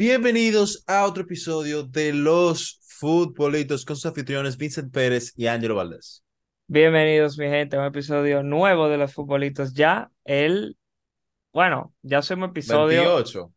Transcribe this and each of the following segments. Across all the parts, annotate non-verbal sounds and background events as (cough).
Bienvenidos a otro episodio de Los Futbolitos con sus anfitriones Vincent Pérez y Ángelo Valdés. Bienvenidos, mi gente, a un episodio nuevo de Los Futbolitos. Ya el. Bueno, ya somos un episodio. 28.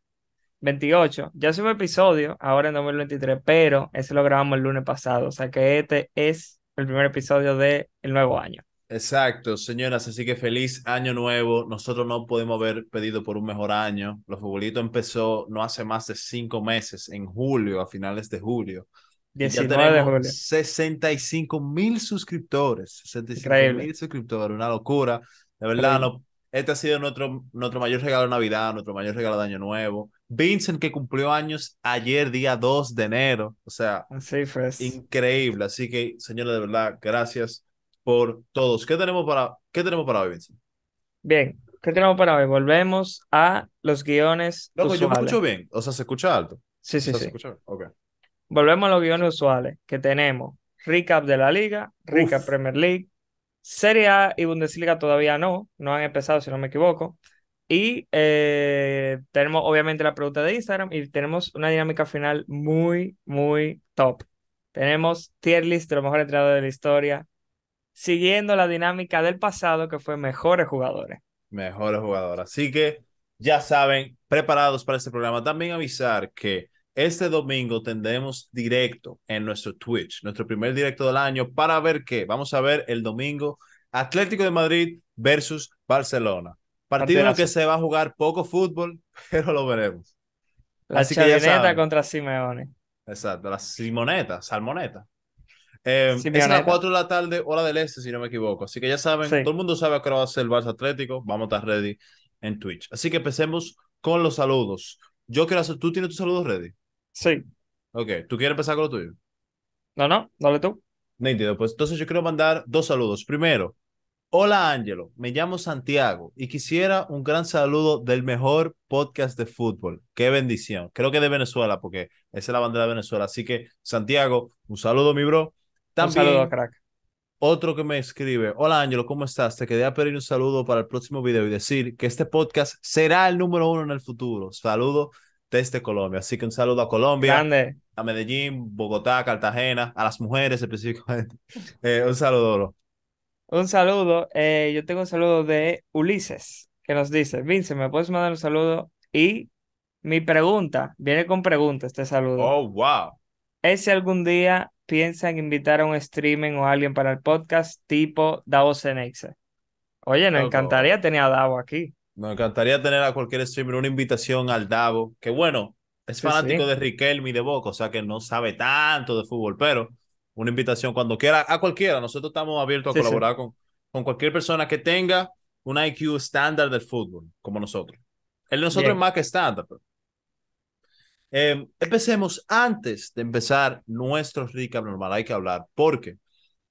28. Ya es un episodio, ahora en 2023, pero ese lo grabamos el lunes pasado. O sea que este es el primer episodio del el nuevo año. Exacto, señoras, así que feliz año nuevo. Nosotros no podemos haber pedido por un mejor año. Los Futbolitos empezó no hace más de cinco meses, en julio, a finales de julio. ya tenemos de 65 mil suscriptores, 65 mil suscriptores, una locura. De verdad, no, este ha sido nuestro, nuestro mayor regalo de Navidad, nuestro mayor regalo de Año Nuevo. Vincent, que cumplió años ayer, día 2 de enero. O sea, increíble. Así que, señoras, de verdad, gracias por todos. ¿Qué tenemos para, qué tenemos para hoy, Vincent? Bien, ¿qué tenemos para hoy? Volvemos a los guiones Loco, usuales. yo escucho bien, o sea, se escucha alto. Sí, sí, sí. Volvemos a los guiones usuales que tenemos. Recap de la liga, recap Premier League, Serie A y Bundesliga todavía no, no han empezado si no me equivoco. Y eh, tenemos obviamente la pregunta de Instagram y tenemos una dinámica final muy, muy top. Tenemos tier list de los mejores entrenadores de la historia, siguiendo la dinámica del pasado, que fue mejores jugadores. Mejores jugadores. Así que ya saben, preparados para este programa. También avisar que este domingo tendremos directo en nuestro Twitch, nuestro primer directo del año, para ver qué. Vamos a ver el domingo Atlético de Madrid versus Barcelona. Partido en el que se va a jugar poco fútbol, (laughs) pero lo veremos. La Así contra Simeone. Exacto, la Simoneta, Salmoneta. Eh, es a las 4 de la tarde, hora del este, si no me equivoco. Así que ya saben, todo el mundo sabe que qué va a ser el Barça Atlético. Vamos a estar ready en Twitch. Así que empecemos con los saludos. Yo quiero hacer. ¿Tú tienes tus saludos ready? Sí. Ok, ¿tú quieres empezar con lo tuyo? No, no, dale tú. entiendo, pues entonces yo quiero mandar dos saludos. Primero, hola Ángelo, me llamo Santiago y quisiera un gran saludo del mejor podcast de fútbol. Qué bendición. Creo que de Venezuela, porque esa es la bandera de Venezuela. Así que, Santiago, un saludo, mi bro. También, crack. Otro que me escribe, hola Ángelo, ¿cómo estás? Te quería pedir un saludo para el próximo video y decir que este podcast será el número uno en el futuro. Saludo desde Colombia. Así que un saludo a Colombia, Grande. a Medellín, Bogotá, Cartagena, a las mujeres específicamente. (laughs) Eh, un saludo, Un saludo. Eh, yo tengo un saludo de Ulises, que nos dice, Vince, ¿me puedes mandar un saludo? Y mi pregunta, viene con pregunta este saludo. Oh, wow. ¿Es si algún día piensan invitar a un streaming o alguien para el podcast tipo Davo Excel. Oye, nos encantaría tener a Davo aquí. Nos encantaría tener a cualquier streamer una invitación al Davo, que bueno, es fanático de Riquelme y de Boca, o sea que no sabe tanto de fútbol, pero una invitación cuando quiera, a cualquiera. Nosotros estamos abiertos a colaborar Con, con cualquier persona que tenga un IQ estándar del fútbol, como nosotros. El nosotros es más que estándar, pero... Em, empecemos antes de empezar nuestro recap normal. Hay que hablar porque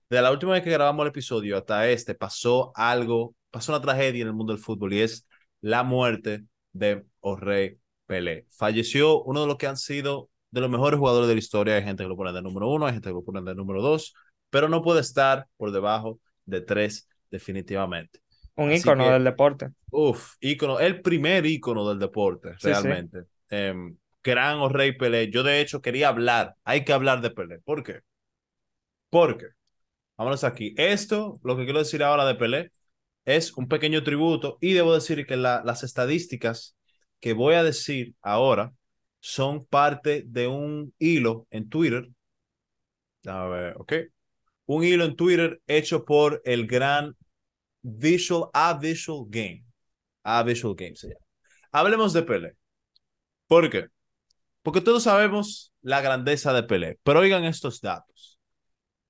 de la última vez que grabamos el episodio hasta este pasó algo, pasó una tragedia en el mundo del fútbol y es la muerte de Orrey Pelé. Falleció uno de los que han sido de los mejores jugadores de la historia. Hay gente que lo pone de número uno, hay gente que lo pone de número dos, pero no puede estar por debajo de tres definitivamente. Un ícono del deporte. Uf, ícono, el primer ícono del deporte, realmente. Em, gran o rey Pelé, yo de hecho quería hablar, hay que hablar de Pelé. ¿Por qué? Porque, vámonos aquí, esto, lo que quiero decir ahora de Pelé, es un pequeño tributo y debo decir que las estadísticas que voy a decir ahora son parte de un hilo en Twitter. A ver, ok. Un hilo en Twitter hecho por el gran Visual, A Visual Game. A Visual Game se llama. Hablemos de Pelé. ¿Por qué? Porque todos sabemos la grandeza de Pelé, pero oigan estos datos.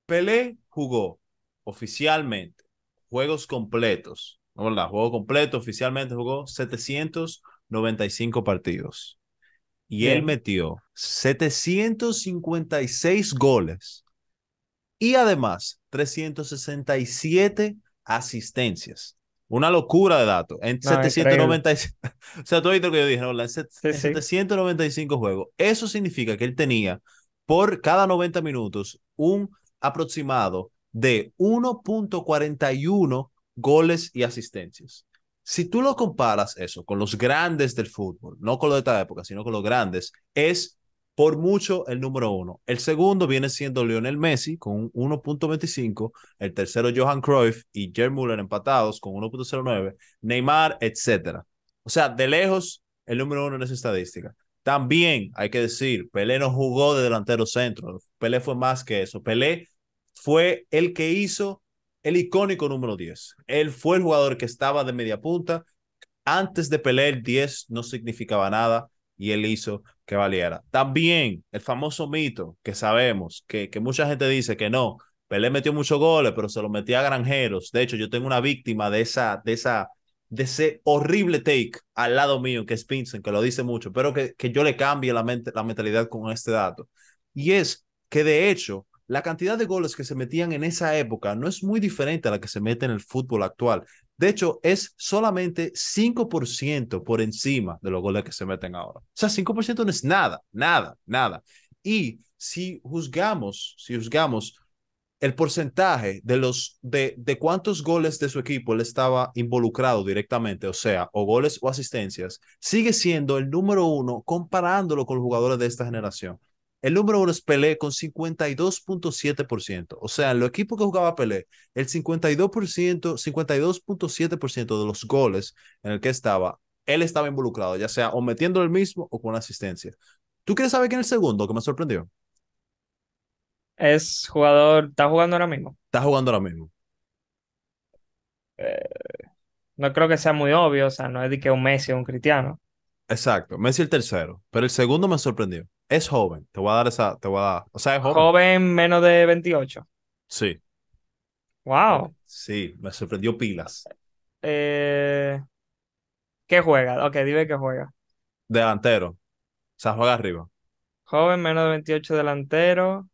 Pelé jugó oficialmente juegos completos, ¿no verdad? Juego completo, oficialmente jugó 795 partidos. Y él metió 756 goles y además 367 asistencias. Una locura de datos. En 795. (laughs) o sea, que yo dije, ¿no? 795 juegos. Eso significa que él tenía por cada 90 minutos un aproximado de 1.41 goles y asistencias. Si tú lo comparas eso con los grandes del fútbol, no con los de esta época, sino con los grandes, es por mucho el número uno. El segundo viene siendo Lionel Messi con 1.25, el tercero Johan Cruyff y Jerry empatados con 1.09, Neymar, etc. O sea, de lejos el número uno en esa estadística. También hay que decir, Pelé no jugó de delantero centro, Pelé fue más que eso, Pelé fue el que hizo el icónico número 10. Él fue el jugador que estaba de media punta. Antes de Pelé el 10 no significaba nada y él hizo que valiera. También el famoso mito que sabemos, que, que mucha gente dice que no, Pelé metió muchos goles, pero se los metía a granjeros. De hecho, yo tengo una víctima de esa, de esa, de ese horrible take al lado mío, que es Vincent, que lo dice mucho, pero que, que yo le cambie la, mente, la mentalidad con este dato. Y es que de hecho, la cantidad de goles que se metían en esa época no es muy diferente a la que se mete en el fútbol actual. De hecho, es solamente 5% por encima de los goles que se meten ahora. O sea, 5% no es nada, nada, nada. Y si juzgamos, si juzgamos el porcentaje de los de, de cuántos goles de su equipo le estaba involucrado directamente, o sea, o goles o asistencias, sigue siendo el número uno comparándolo con los jugadores de esta generación. El número uno es Pelé con 52.7%. O sea, el equipo que jugaba Pelé, el 52.7% de los goles en el que estaba, él estaba involucrado, ya sea o metiendo el mismo o con asistencia. ¿Tú quieres saber quién es el segundo que me sorprendió? Es jugador, está jugando ahora mismo. Está jugando ahora mismo. Eh, no creo que sea muy obvio, o sea, no es de que un Messi o un Cristiano. Exacto, Messi el tercero, pero el segundo me sorprendió. Es joven, te voy a dar esa, te voy a dar, o sea, es joven. Joven menos de 28. Sí. Wow. Sí, me sorprendió pilas. Eh, ¿Qué juega? Ok, dime qué juega. Delantero. O sea, juega arriba. Joven, menos de 28 delantero.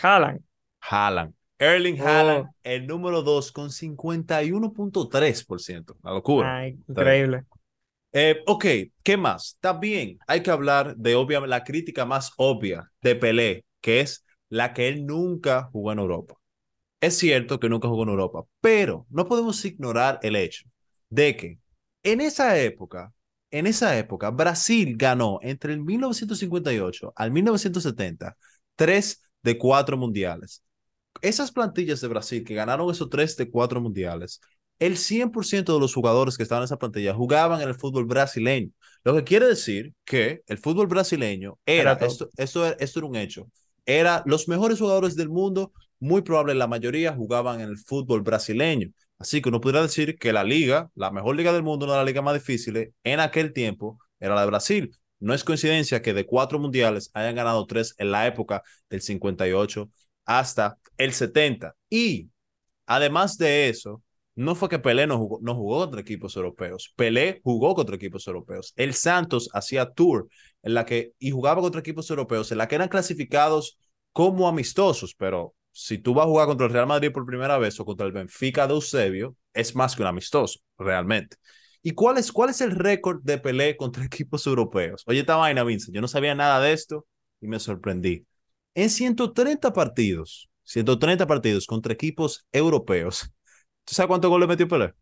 Haaland. Haaland. Erling oh. Haaland, el número 2 con 51.3%. La locura. Ah, increíble. Eh, ok, ¿qué más? También hay que hablar de la crítica más obvia de Pelé, que es la que él nunca jugó en Europa. Es cierto que nunca jugó en Europa, pero no podemos ignorar el hecho de que en esa época, en esa época, Brasil ganó entre el 1958 al 1970 tres de cuatro mundiales. Esas plantillas de Brasil que ganaron esos tres de cuatro mundiales el 100% de los jugadores que estaban en esa plantilla jugaban en el fútbol brasileño. Lo que quiere decir que el fútbol brasileño era, esto, era un hecho, era los mejores jugadores del mundo, muy probable la mayoría jugaban en el fútbol brasileño. Así que uno pudiera decir que la liga, la mejor liga del mundo, no de las ligas más difícil en aquel tiempo, era la de Brasil. No es coincidencia que de cuatro mundiales hayan ganado tres en la época del 58 hasta el 70. Y además de eso, no fue que Pelé no jugó, no jugó contra equipos europeos. Pelé jugó contra equipos europeos. El Santos hacía tour en la que, y jugaba contra equipos europeos, en la que eran clasificados como amistosos, pero si tú vas a jugar contra el Real Madrid por primera vez o contra el Benfica de Eusebio, es más que un amistoso, realmente. ¿Y cuál es, cuál es el récord de Pelé contra (laughs) equipos europeos? Oye, esta vaina, Vincent, yo no sabía nada de esto y me sorprendí. En 130 partidos, 130 partidos contra equipos europeos, ¿Tú sabes cuántos goles metió Pelé?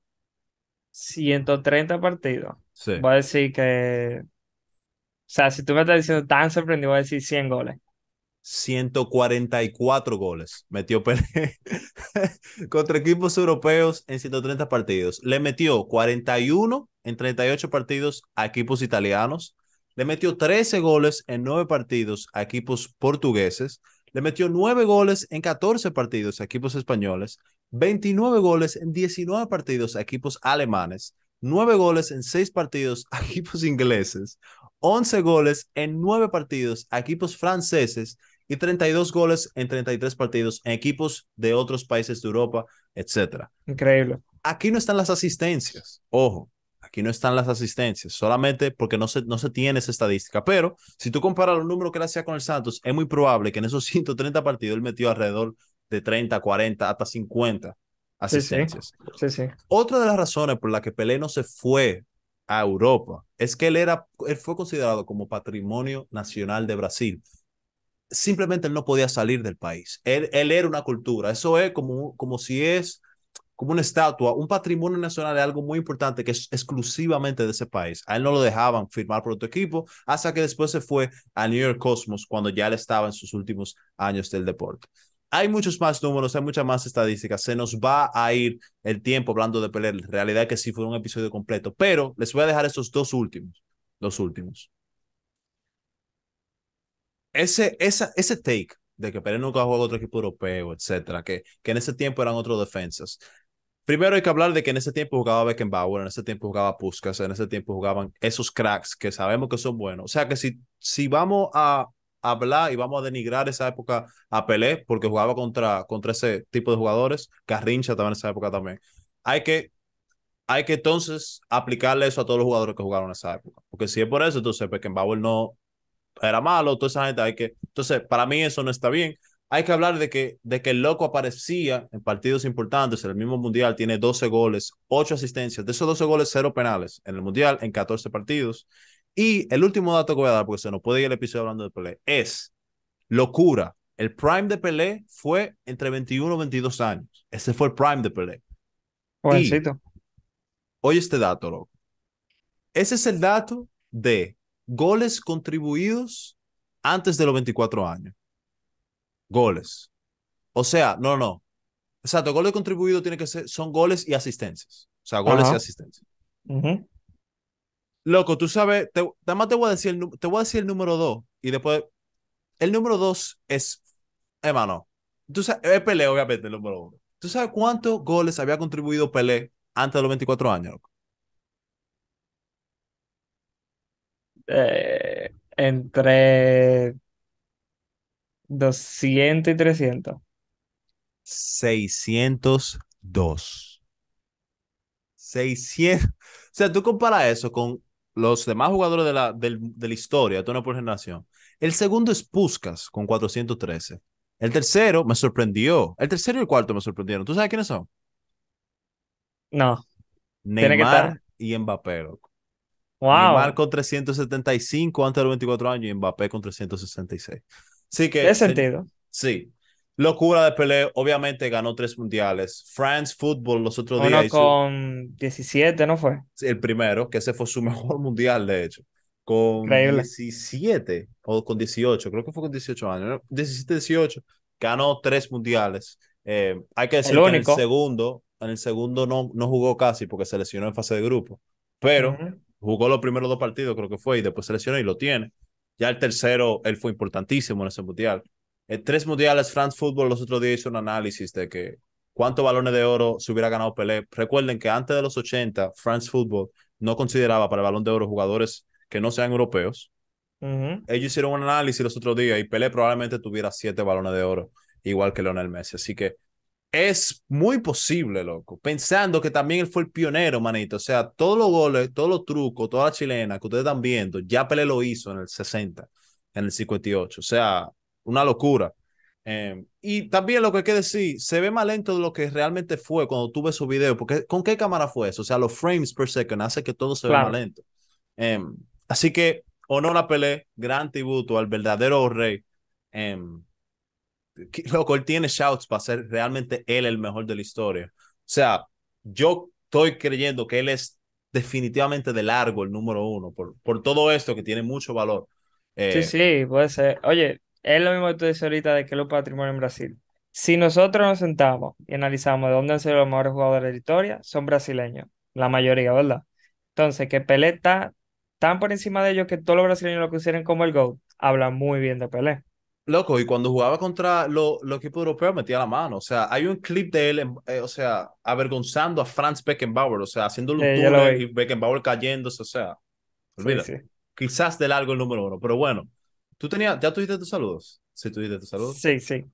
130 partidos. Sí. Voy a decir que. O sea, si tú me estás diciendo tan sorprendido, voy a decir 100 goles. 144 goles metió Pelé (laughs) contra equipos europeos en 130 partidos. Le metió 41 en 38 partidos a equipos italianos. Le metió 13 goles en 9 partidos a equipos portugueses. Le metió 9 goles en 14 partidos a equipos españoles 29 goles en 19 partidos a equipos alemanes, 9 goles en 6 partidos a equipos ingleses, 11 goles en 9 partidos a equipos franceses y 32 goles en 33 partidos en equipos de otros países de Europa, etc. Increíble. Aquí no están las asistencias, ojo, aquí no están las asistencias, solamente porque no se, no se tiene esa estadística, pero si tú comparas el número que él hacía con el Santos, es muy probable que en esos 130 partidos él metió alrededor de 30, 40, hasta 50 asistencias. Sí, sí. Otra de las razones por la que Pelé no se fue a Europa es que él, era, él fue considerado como patrimonio nacional de Brasil. Simplemente él no podía salir del país. Él, él era una cultura. Eso es como, como si es como una estatua, un patrimonio nacional es algo muy importante que es exclusivamente de ese país. A él no lo dejaban firmar por otro equipo hasta que después se fue a New York Cosmos cuando ya él estaba en sus últimos años del deporte hay muchos más números, hay muchas más estadísticas. Se nos va a ir el tiempo hablando de Pelé. La realidad es que sí fue un episodio completo, pero les voy a dejar esos dos últimos. Los últimos. Ese, esa, ese take de que Pelé nunca jugó otro equipo europeo, etcétera, que, que en ese tiempo eran otros defensas. Primero hay que hablar de que en ese tiempo jugaba Beckenbauer, en ese tiempo jugaba Puskas, en ese tiempo jugaban esos cracks que sabemos que son buenos. O sea que si, si vamos a hablar y vamos a denigrar esa época a Pelé, porque jugaba contra, contra ese tipo de jugadores, Carrincha también en esa época también. Hay que, hay que entonces aplicarle eso a todos los jugadores que jugaron en esa época, porque si es por eso, entonces Beckenbauer pues, no era malo, toda esa gente hay que... Entonces, para mí eso no está bien. Hay que hablar de que, de que el loco aparecía en partidos importantes, en el mismo Mundial, tiene 12 goles, 8 asistencias, de esos 12 goles, 0 penales en el Mundial, en 14 partidos, y el último dato que voy a dar, porque se nos puede ir el episodio hablando de Pelé, es locura. El prime de Pelé fue entre 21 y 22 años. Ese fue el prime de Pelé. Y, Oye este dato, loco. Ese es el dato de goles contribuidos antes de los 24 años. Goles. O sea, no, no. Exacto, goles contribuidos tiene que ser, son goles y asistencias. O sea, goles y asistencias. Loco, tú sabes, te, más te voy, a decir el, te voy decir el número dos, y después. El número dos es, hermano, tú sabes, es Pelé, obviamente, el número uno. ¿Tú sabes cuántos goles había contribuido Pelé antes de los 24 años, eh, entre 200 y 300. 602. 600. O sea, tú compara eso con los demás jugadores de la, de, de la historia, de una por generación. El segundo es Puskas con 413. El tercero me sorprendió. El tercero y el cuarto me sorprendieron. ¿Tú sabes quiénes son? No. Neymar y Mbappé. Wow. Neymar con 375 antes de los 24 años y Mbappé con 366. Sí que. es sentido? Sí. Locura de Pelé, obviamente ganó tres mundiales. France Football los otros días. con 17, ¿no fue? El primero, que ese fue su (laughs) mejor mundial, de hecho. Con 17 o con 18, creo que fue con 18 años. 17, 18. Ganó tres mundiales. Eh, hay que decir que en el segundo, en el segundo no, no jugó casi porque se lesionó en fase de grupo. Pero jugó los primeros dos partidos, creo que fue, y después se lesionó y lo tiene. Ya el tercero, él fue importantísimo en ese mundial. Eh, tres mundiales, France Football los otros días hizo un análisis de que cuántos balones de oro se hubiera ganado Pelé. Recuerden que antes de los 80, France Football no consideraba para el balón de oro jugadores que no sean europeos. Ellos hicieron un análisis los otros días y Pelé probablemente tuviera siete balones de oro, igual que Lionel Messi. Así que es muy posible, loco. Pensando que también él fue el pionero, manito. O sea, todos los goles, todos los trucos, toda la chilena que ustedes están viendo, ya Pelé lo hizo en el 60, en el 58. O sea, una locura. Em, y también lo que hay que decir, se ve más lento de lo que realmente fue cuando tuve su video, porque ¿con qué cámara fue eso? O sea, los frames per second hace que todo se vea más lento. Em, así que, honor a Pelé, gran tributo al verdadero rey. Eh, loco, él tiene shouts para ser realmente él el mejor de la historia. O sea, yo estoy creyendo que él es definitivamente de largo el número uno, por, por todo esto que tiene mucho valor. sí, eh, sí, puede ser. Oye, es lo mismo que tú dices ahorita de que lo patrimonio en Brasil. Si nosotros nos sentamos y analizamos de dónde han sido los mejores jugadores de la historia, son brasileños, la mayoría, ¿verdad? Entonces, que Pelé está tan por encima de ellos que todos los brasileños lo consideren como el GOAT, habla muy bien de Pelé. Loco, y cuando jugaba contra los lo equipos europeos metía la mano. O sea, hay un clip de él, em, eh, o sea, avergonzando a Franz Beckenbauer, o sea, haciéndolo un y Beckenbauer cayéndose, o sea, olvídate. Quizás de largo el número uno, pero bueno. ¿Tú tenías, ya tuviste tus saludos? Sí, tuviste tus saludos. Sí, sí.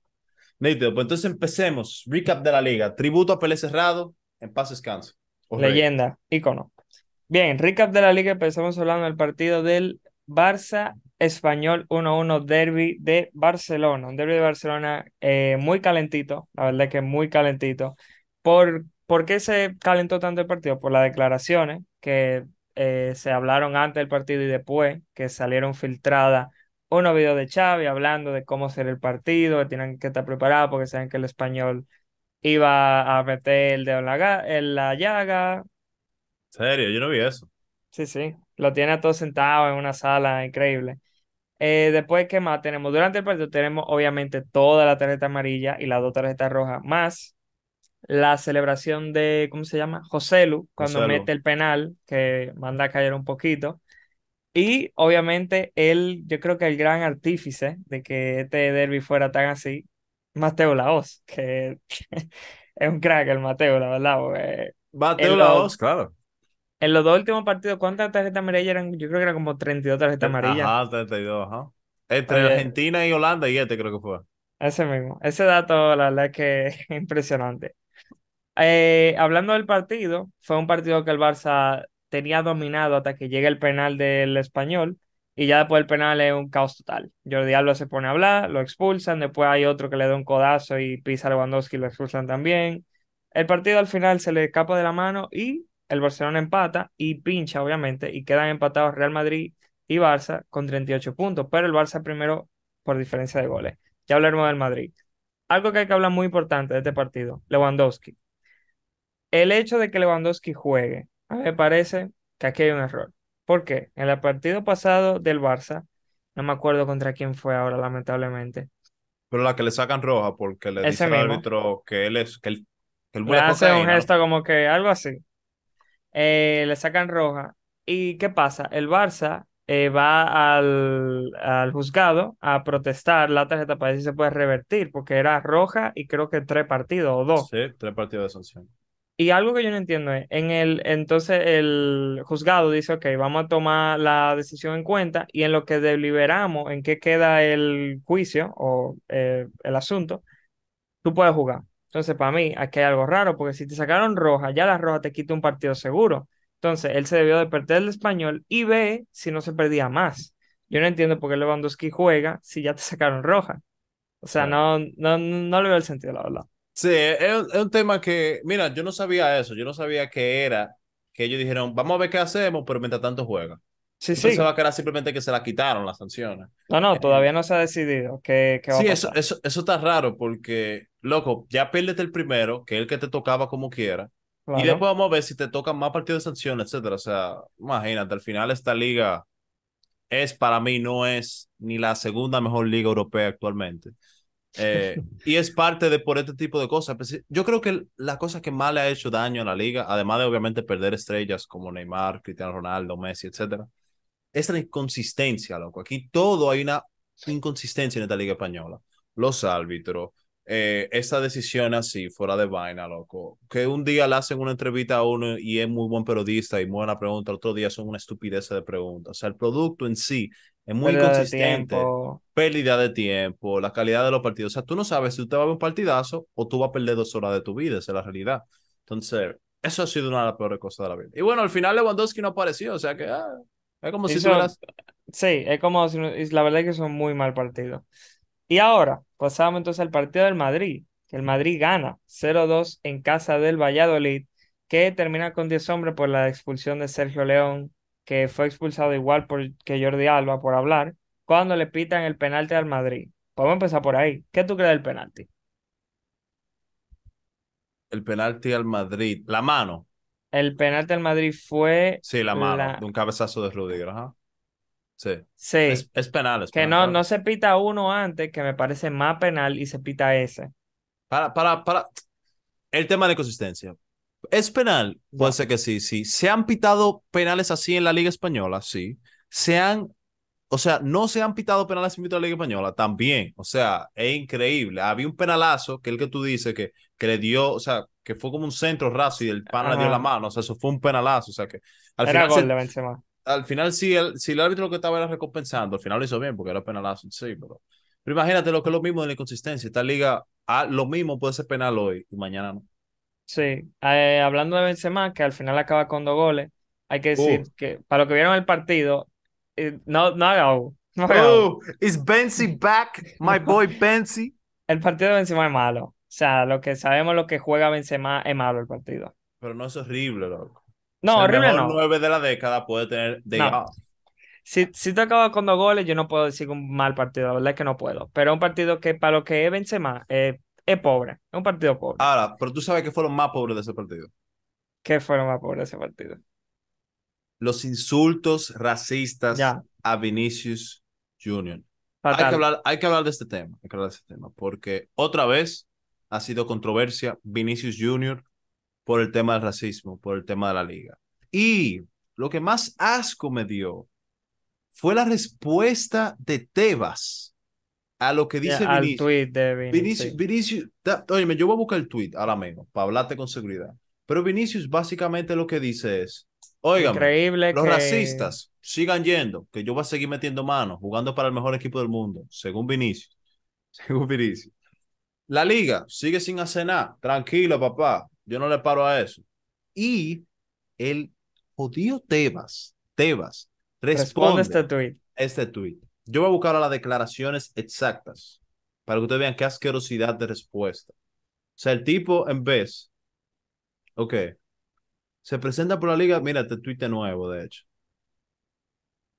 pues entonces empecemos. Recap de la liga. Tributo a Pelé Cerrado, en paz descanso. Leyenda, ícono. Bien, recap de la liga. Empezamos hablando del partido del Barça Español 1-1 Derby de Barcelona. Un derby de Barcelona eh, muy calentito, la verdad es que muy calentito. ¿Por, ¿Por qué se calentó tanto el partido? Por las declaraciones que eh, se hablaron antes del partido y después, que salieron filtradas uno videos de Xavi hablando de cómo ser el partido, que tienen que estar preparados porque saben que el español iba a meter el dedo en la, en la llaga. serio? Yo no vi eso. Sí, sí. Lo tiene a todos sentados en una sala increíble. Eh, después, ¿qué más tenemos? Durante el partido tenemos obviamente toda la tarjeta amarilla y las dos tarjetas rojas, más la celebración de, ¿cómo se llama? José Lu, cuando mete el penal, que manda a caer un poquito. Y obviamente él, yo creo que el gran artífice de que este derby fuera tan así, Mateo Laos, que (laughs) es un crack el Mateo, la verdad. Mateo Laos, claro. En los dos últimos partidos, ¿cuántas tarjetas amarillas eran? Yo creo que eran como 32 tarjetas eh, amarillas. Ah, 32, ajá. Entre Argentina y Holanda y este creo que fue. Ese mismo. Ese dato, la verdad es que (laughs) impresionante. Eh, hablando del partido, fue un partido que el Barça tenía dominado hasta que llega el penal del español y ya después el penal es un caos total. Jordi Alba se pone a hablar, lo expulsan, después hay otro que le da un codazo y pisa a Lewandowski y lo expulsan también. El partido al final se le escapa de la mano y el Barcelona empata y pincha, obviamente, y quedan empatados Real Madrid y Barça con 38 puntos, pero el Barça primero por diferencia de goles. Ya hablaremos del Madrid. Algo que hay que hablar muy importante de este partido, Lewandowski. El hecho de que Lewandowski juegue me parece que aquí hay un error. ¿Por qué? En el partido pasado del Barça, no me acuerdo contra quién fue ahora, lamentablemente. Pero la que le sacan roja porque le dice al árbitro que él es, que le hace un gesto como que algo así. Eh, le sacan roja. ¿Y qué pasa? El Barça eh, va al, al, juzgado a protestar la tarjeta para ver si se puede revertir, porque era roja y creo que tres partidos o dos. Sí, tres partidos de sanción. Y algo que yo no entiendo es, en el, entonces el juzgado dice, ok, vamos a tomar la decisión en cuenta y en lo que deliberamos, en qué queda el juicio o eh, el asunto, tú puedes jugar. Entonces, para mí, aquí hay algo raro, porque si te sacaron roja, ya la roja te quita un partido seguro. Entonces, él se debió de perder el español y ve si no se perdía más. Yo no entiendo por qué Lewandowski juega si ya te sacaron roja. O sea, no, no, no le veo el sentido, la verdad. Sí, es un, tema que, mira, yo no sabía eso, yo no sabía que era, que ellos dijeron, vamos a ver qué hacemos, pero mientras tanto juega. Sí, Entonces se va a quedar simplemente que se la quitaron las sanciones. No, no, todavía eh, no se ha decidido qué, qué va a pasar. Eso, eso, está raro porque, loco, ya piérdete el primero, que es el que te tocaba como quiera. Y después vamos a ver si te tocan más partidos de sanciones, etcétera. O sea, imagínate, al final esta liga es para mí no es ni la segunda mejor liga europea actualmente. Eh, (laughs) y es parte de por este tipo de cosas. Pues, yo creo que la cosa que más le ha hecho daño a la liga, además de obviamente perder estrellas como Neymar, Cristiano Ronaldo, Messi, etcétera, es la inconsistencia, loco. Aquí todo hay una inconsistencia en esta liga española. Los árbitros, eh, esta decisión así, fuera de vaina, loco, que un día le hacen una entrevista a uno y es muy buen periodista y buena pregunta, otro día son una estupidez de preguntas. O sea, el producto en sí es muy consistente pérdida de tiempo, la calidad de los partidos. O sea, tú no sabes si te va a ver un partidazo o tú vas a perder dos horas de tu vida, es la realidad. Entonces, eso ha sido una de las peores cosas de la vida. Y bueno, al final Lewandowski no apareció, o sea que ah, es como si Sí, es como si... La verdad es que son muy mal partido, Y ahora, Pasamos entonces al partido del Madrid, que el Madrid gana 0-2 en casa del Valladolid, que termina con 10 hombres por la expulsión de Sergio León, que fue expulsado igual que Jordi Alba por hablar, cuando le pitan el penalti al Madrid. Podemos empezar por ahí. ¿Qué tú crees del penalti? El penalti al Madrid, la mano. El penalti al Madrid fue. Sí, la mano, de un cabezazo de Rudiger, ajá. Sí. Es, penal, Que no, no se pita uno antes, que me parece más penal, y se pita ese. Para, para, para. El tema de consistencia. ¿Es penal? Puede ser que sí, sí. ¿Se han pitado penales así en la Liga Española? Sí. ¿Se han o sea, no se han pitado penales en la Liga Española también. O sea, es increíble. Había un penalazo, que es el que tú dices, que, le dio, o sea, que fue como un centro raso y el pan le dio la mano. O sea, eso fue un penalazo. O sea, que al Era final. Gol de Benzema al final, si el, si el árbitro lo que estaba era recompensando, al final lo hizo bien porque era penalazo, ah, sí, pero, imagínate lo que es lo mismo de la inconsistencia. Esta liga, ah, lo mismo puede ser penal hoy y mañana no. Sí, eh, hablando de Benzema, que al final acaba con dos goles, hay que decir que para los que vieron el partido, eh, no, no haga no, is back? My boy (laughs) Benzi. el partido de Benzema es malo. O sea, lo que sabemos, lo que juega Benzema es malo el partido. Pero no es horrible, loco. No, el no. 9 de la década puede tener Si, si te acabas con dos goles, yo no puedo decir un mal partido, la verdad es que no puedo. Pero un partido que para lo que es Benzema eh, es pobre, es un partido pobre. Ahora, pero tú sabes que fueron más pobres de ese partido. ¿Qué fueron más pobres de ese partido? Los insultos racistas a Vinicius Jr. Hay que, hablar, hay que hablar de este tema, hay que hablar de este tema, porque otra vez ha sido controversia Vinicius Jr por el tema del racismo, por el tema de la liga. Y lo que más asco me dio fue la respuesta de Tebas a lo que dice Vinicius. Al tweet de Vinicius. oye, yo voy a buscar el tweet ahora mismo para hablarte con seguridad. Pero Vinicius básicamente lo que dice es, oigan, los racistas sigan yendo, que yo voy a seguir metiendo manos, jugando para el mejor equipo del mundo, según Vinicius. (laughs) Según Vinicius. La liga sigue sin hacer nada, tranquilo papá, yo no le paro a eso. Y el jodido Tebas, Tebas, responde, responde este tweet. Este Yo voy a buscar las declaraciones exactas para que ustedes vean qué asquerosidad de respuesta. O sea, el tipo en vez, ok, se presenta por la liga, mira, este tweet nuevo, de hecho.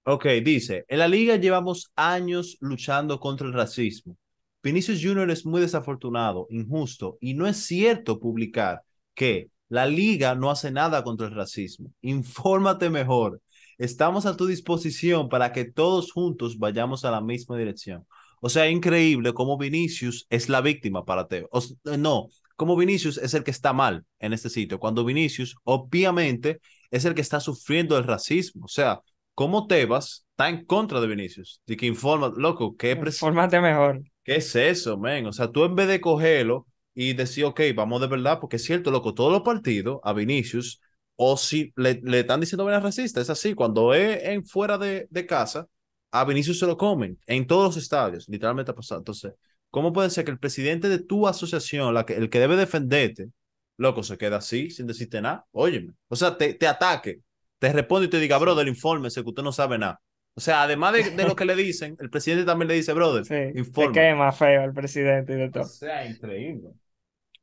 Ok, dice, en la liga llevamos años luchando contra el racismo. Vinicius Jr. es muy desafortunado, injusto, y no es cierto publicar que la liga no hace nada contra el racismo. Infórmate mejor. Estamos a tu disposición para que todos juntos vayamos a la misma dirección. O sea, increíble cómo Vinicius es la víctima para Tebas. Eh, no, como Vinicius es el que está mal en este sitio, cuando Vinicius obviamente es el que está sufriendo el racismo. O sea, cómo Tebas está en contra de Vinicius. De que informa, loco, que Infórmate mejor. ¿Qué es eso, men? O sea, tú en vez de cogerlo y decir, ok, vamos de verdad, porque es cierto, loco, todos los partidos a Vinicius, o si le, están diciendo venas resista es así, cuando es en fuera de, casa, a Vinicius se lo comen, en todos los estadios, literalmente ha pasado. Entonces, ¿cómo puede ser que el presidente de tu asociación, la el que debe defenderte, loco, se queda así, sin decirte nada? Óyeme, o sea, te, te ataque, te responde y te diga, brother, del informe, sé que usted no sabe nada. O sea, además de, lo que le dicen, el presidente también le dice, brother, (laughs) sí, informe. Se quema feo el presidente y de todo. O sea, increíble.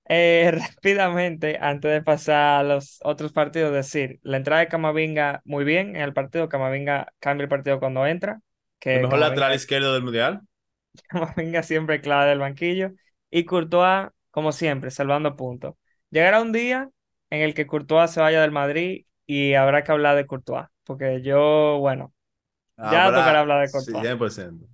Eh, (laughs) rápidamente, antes de pasar a los otros partidos, decir, la entrada de Camavinga muy bien en el partido, Camavinga cambia el partido cuando entra. Que mejor lateral izquierdo del Mundial. (laughs) Camavinga siempre clave del banquillo. Y Courtois, como siempre, salvando puntos. Llegará un día en el que Courtois se vaya del Madrid y habrá que hablar de Courtois, porque yo, bueno, ya tocará hablar de Courtois. 100%.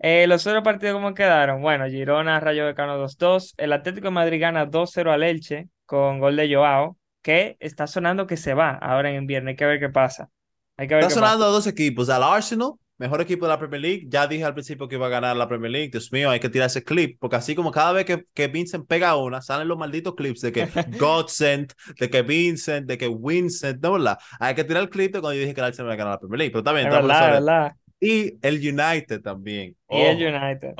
Eh, los otros partidos, ¿cómo quedaron? Bueno, Girona, Rayo Vecano 2-2. El Atlético de Madrid gana 2-0 al Elche con gol de Joao, que está sonando que se va ahora en invierno, Hay que ver qué pasa. está sonando a dos equipos: al Arsenal, mejor equipo de la Premier League. Ya dije al principio que iba a ganar la Premier League. Dios mío, hay que tirar ese clip, porque así como cada vez que, que Vincent pega una, salen los malditos clips de que (laughs) Godsent, de que Vincent, de que Vincent, ¿no? ¿verdad? Hay que tirar el clip de cuando yo dije que el Arsenal iba a ganar la Premier League. Pero también, es verdad, y el United también. Y el United.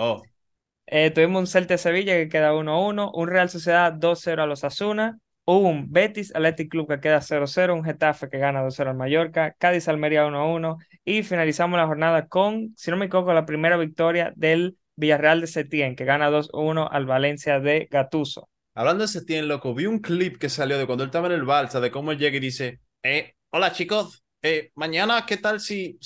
Eh, tuvimos un Celta Sevilla que queda 1-1, un Real Sociedad 2-0 a los Asuna, un Betis Athletic Club que queda 0-0, un Getafe que gana 2-0 al Mallorca, Cádiz Almería 1-1 y finalizamos la jornada con, si no me equivoco, la primera victoria del Villarreal de Setién que gana 2-1 al Valencia de Gatuso. Hablando de Setién, loco, vi un clip que salió de cuando él estaba en el Balsa, de cómo él llega y dice, eh, hola chicos, eh, mañana, ¿qué tal si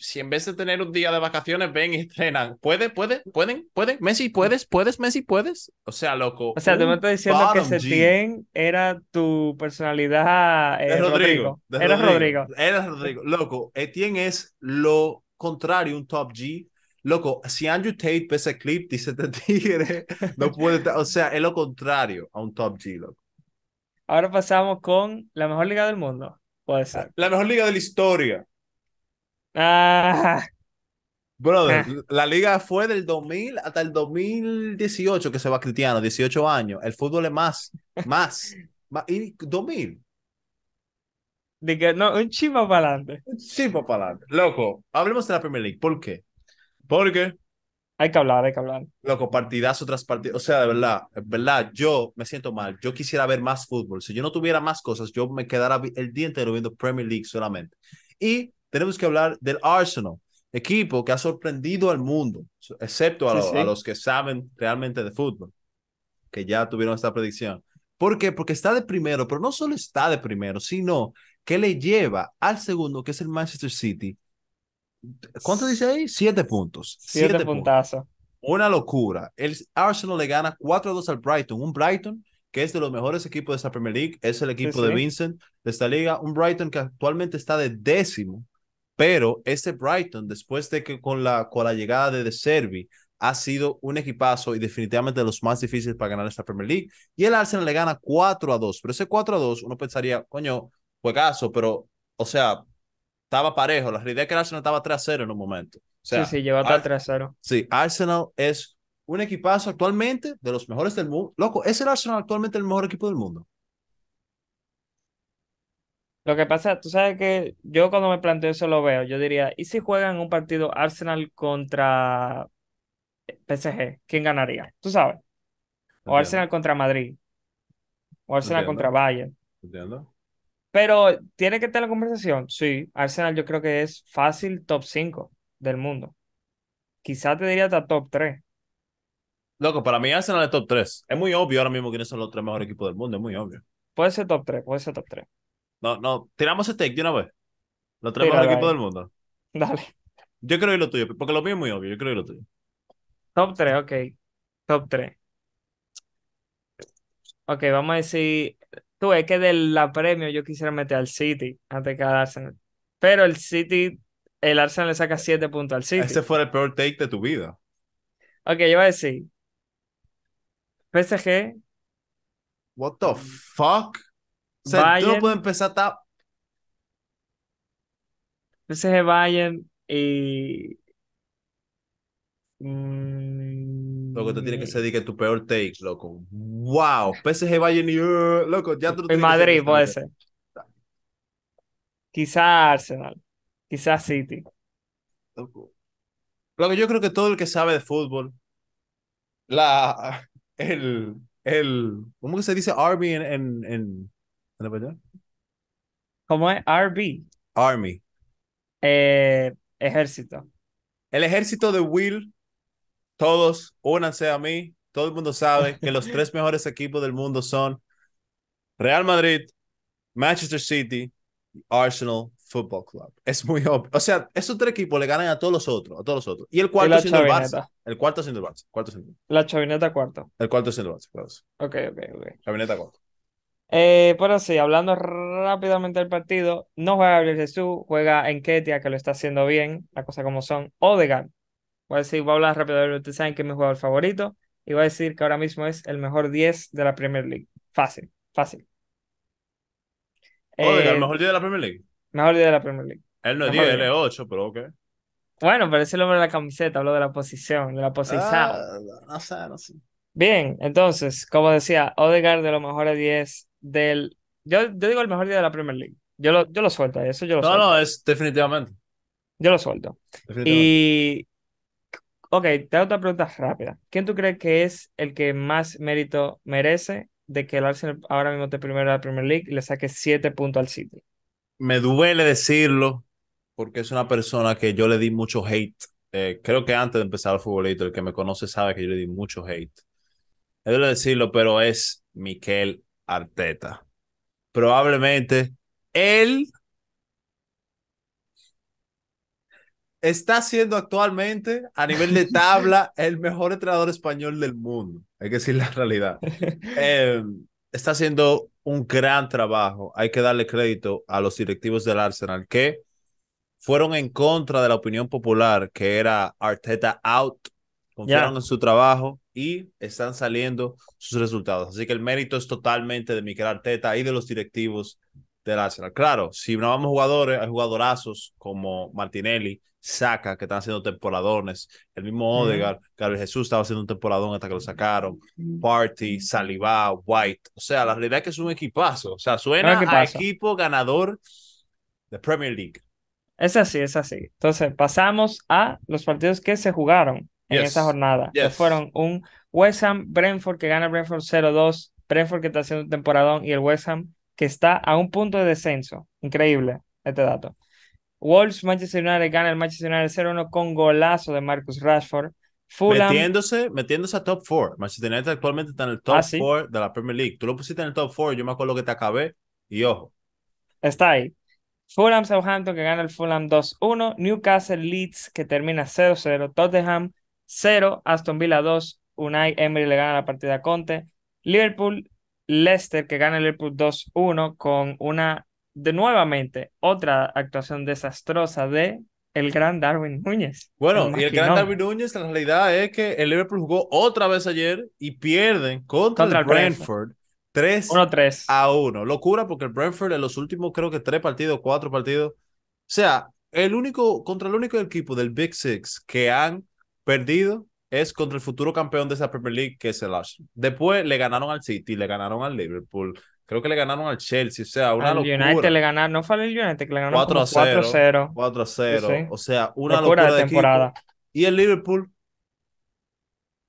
si en vez de tener un día de vacaciones, ven y entrenan. ¿Puede, puede, pueden, pueden? Messi, ¿puedes, puedes, Messi, puedes? O sea, loco. O sea, te me estás diciendo que Setién era tu personalidad. Eh, Rodrigo. Era Rodrigo. Era Rodrigo. Loco, Etienne es lo contrario, un top G. Loco, si Andrew Tate ve ese clip, dice te tigre, no puede. O sea, es lo contrario a un top G, loco. Ahora pasamos con la mejor liga del mundo. Puede ser. La mejor liga de la historia. Ah. Brother, ah. la liga fue del 2000 hasta el 2018 que se va Cristiano, 18 años. El fútbol es más, más, más. ¿Y 2000? no, un chivo para adelante. Un para Loco, hablemos de la Premier League. ¿Por qué? Porque. Hay que hablar, hay que hablar. Loco, partidazo tras partido. O sea, de verdad, de verdad, yo me siento mal. Yo quisiera ver más fútbol. Si yo no tuviera más cosas, yo me quedara el día entero viendo Premier League solamente. Y tenemos que hablar del Arsenal, equipo que ha sorprendido al mundo, excepto a, los que saben realmente de fútbol, que ya tuvieron esta predicción. ¿Por qué? Porque está de primero, pero no solo está de primero, sino que le lleva al segundo, que es el Manchester City. ¿Cuánto dice ahí? Siete puntos. Siete, Siete Una locura. El Arsenal le gana 4-2 al Brighton. Un Brighton que es de los mejores equipos de esta Premier League, es el equipo de Vincent de esta liga. Un Brighton que actualmente está de décimo pero este Brighton, después de que con la, con la llegada de De Servi, ha sido un equipazo y definitivamente de los más difíciles para ganar esta Premier League. Y el Arsenal le gana 4 a 2. Pero ese 4 a 2, uno pensaría, coño, fue caso, pero, o sea, estaba parejo. La realidad es que el Arsenal estaba 3 a 0 en un momento. sí, sí, llevaba 3 a 0. Sí, Arsenal es un equipazo actualmente de los mejores del mundo. Loco, es el Arsenal actualmente el mejor equipo del mundo. Lo que pasa, tú sabes que yo cuando me planteo eso lo veo, yo diría, ¿y si juegan un partido Arsenal contra PSG? ¿Quién ganaría? ¿Tú sabes? O Arsenal contra Madrid. O Arsenal contra Bayern. Entiendo. Pero tiene que estar la conversación. Sí, Arsenal yo creo que es fácil top 5 del mundo. Quizás te diría hasta top 3. Loco, para mí Arsenal es top 3. Es muy obvio ahora mismo quiénes son los tres mejores equipos del mundo, es muy obvio. Puede ser top 3, puede ser top 3. No, no, tiramos ese take de una vez. Lo traemos al equipo del mundo. Dale. Yo creo que lo tuyo, porque lo mío es muy obvio. Yo creo que lo tuyo. Top 3, ok. Top 3. Ok, vamos a decir. Tú, es que de la premio yo quisiera meter al City antes que al Arsenal. Pero el City, el Arsenal le saca 7 puntos al City. Ese fue el peor take de tu vida. Ok, yo voy a decir. PSG. What the mm. fuck? O sea, tú no puedes empezar a PSG Bayern y... Mm, loco, te tiene que ser que tu peor take, loco. ¡Wow! PSG Bayern y... Eh, loco, ya tú... En Madrid puede ser. quizás Arsenal. Quizá City. Loco. que yo creo que todo el que sabe de fútbol... La... El... El... ¿Cómo que se dice Army en ¿Cómo es? RB. Army. Eh, ejército. El ejército de Will, todos únanse a mí. Todo el mundo sabe (laughs) que los tres mejores equipos del mundo son Real Madrid, Manchester City, Arsenal Football Club. Es muy obvio. O sea, esos tres equipos le ganan a todos los otros, a todos otros. Y el cuarto siendo el Barça. El cuarto siendo el La chavineta cuarto. El cuarto siendo el Barça. Ok, ok, ok. Chavineta cuarto. Eh, pero sí, hablando rápidamente del partido, no juega Gabriel Jesús, juega en Ketia, que lo está haciendo bien, la cosa como son. Odegaard, voy a decir, voy a hablar rápido de ustedes saben que es mi jugador favorito, y voy a decir que ahora mismo es el mejor 10 de la Premier League. Fácil, fácil. Odegaard, el eh, mejor 10 de la Premier League. Mejor 10 de la Premier League. Él no es 10, él es 8, pero ok. Bueno, pero ese el hombre de la camiseta, habló de la posición, de la posición. Ah, no sé, no sé. Bien, entonces, como decía, Odegaard de los mejores 10 del. Yo, digo el mejor día de la Premier League. Yo lo, yo lo suelto, eso yo lo no, suelto. No, no, es definitivamente. Yo lo suelto. Y. Ok, te hago otra pregunta rápida. ¿Quién tú crees que es el que más mérito merece de que el Arsenal ahora mismo esté primero de la Premier League y le saque 7 puntos al City? Me duele decirlo porque es una persona que yo le di mucho hate. Eh, creo que antes de empezar al futbolito, el que me conoce sabe que yo le di mucho hate. Es duele decirlo, pero es Miquel Arteta. Probablemente él está siendo actualmente, a nivel de tabla, (laughs) el mejor entrenador español del mundo. Hay que decir la realidad. Em, está haciendo un gran trabajo. Hay que darle crédito a los directivos del Arsenal que fueron en contra de la opinión popular que era Arteta out confiaron en su trabajo y están saliendo sus resultados. Así que el mérito es totalmente de Mikel Arteta y de los directivos del Arsenal. Claro, si no vamos jugadores, hay jugadorazos como Martinelli, Saca, que están haciendo temporadones, el mismo Odegaard, Carlos Jesús estaba haciendo un temporadón hasta que lo sacaron, Party, Saliba, White. O sea, la realidad es que es un equipazo. O sea, suena a equipo ganador de Premier League. Es así, es así. Entonces, pasamos a los partidos que se jugaron en esa jornada. Fueron un West Ham, Brentford que gana Brentford 0-2, Brentford que está haciendo un temporadón y el West Ham que está a un punto de descenso. Increíble este dato. Wolves, Manchester United gana el Manchester United 0-1 con golazo de Marcus Rashford. metiéndose, metiéndose a top 4. Manchester United actualmente está en el top 4 ah, de la Premier League. Tú lo pusiste en el top 4, yo me acuerdo que te acabé y ojo. Está ahí. Fulham Southampton que gana el Fulham 2-1, Newcastle Leeds que termina 0-0, Tottenham 0, Aston Villa 2, Unai Emery le gana la partida a Conte, Liverpool, Leicester que gana el Liverpool 2-1 con una, de nuevamente, otra actuación desastrosa de el gran Darwin Núñez. Bueno, y el gran Darwin Núñez, la realidad es que el Liverpool jugó otra vez ayer y pierden contra, el Brentford. 3, 1 3 a 1. Locura porque el Brentford en los últimos, creo que tres partidos, cuatro partidos. O sea, el único, contra el único equipo del Big Six que han perdido es contra el futuro campeón de esa Premier League, que es el Arsenal. Después le ganaron al City, le ganaron al Liverpool, creo que le ganaron al Chelsea, o sea, una al locura. United le ganaron, no fue el United que le ganaron 4-0. 4-0. O sea, una locura, de temporada. Y el Liverpool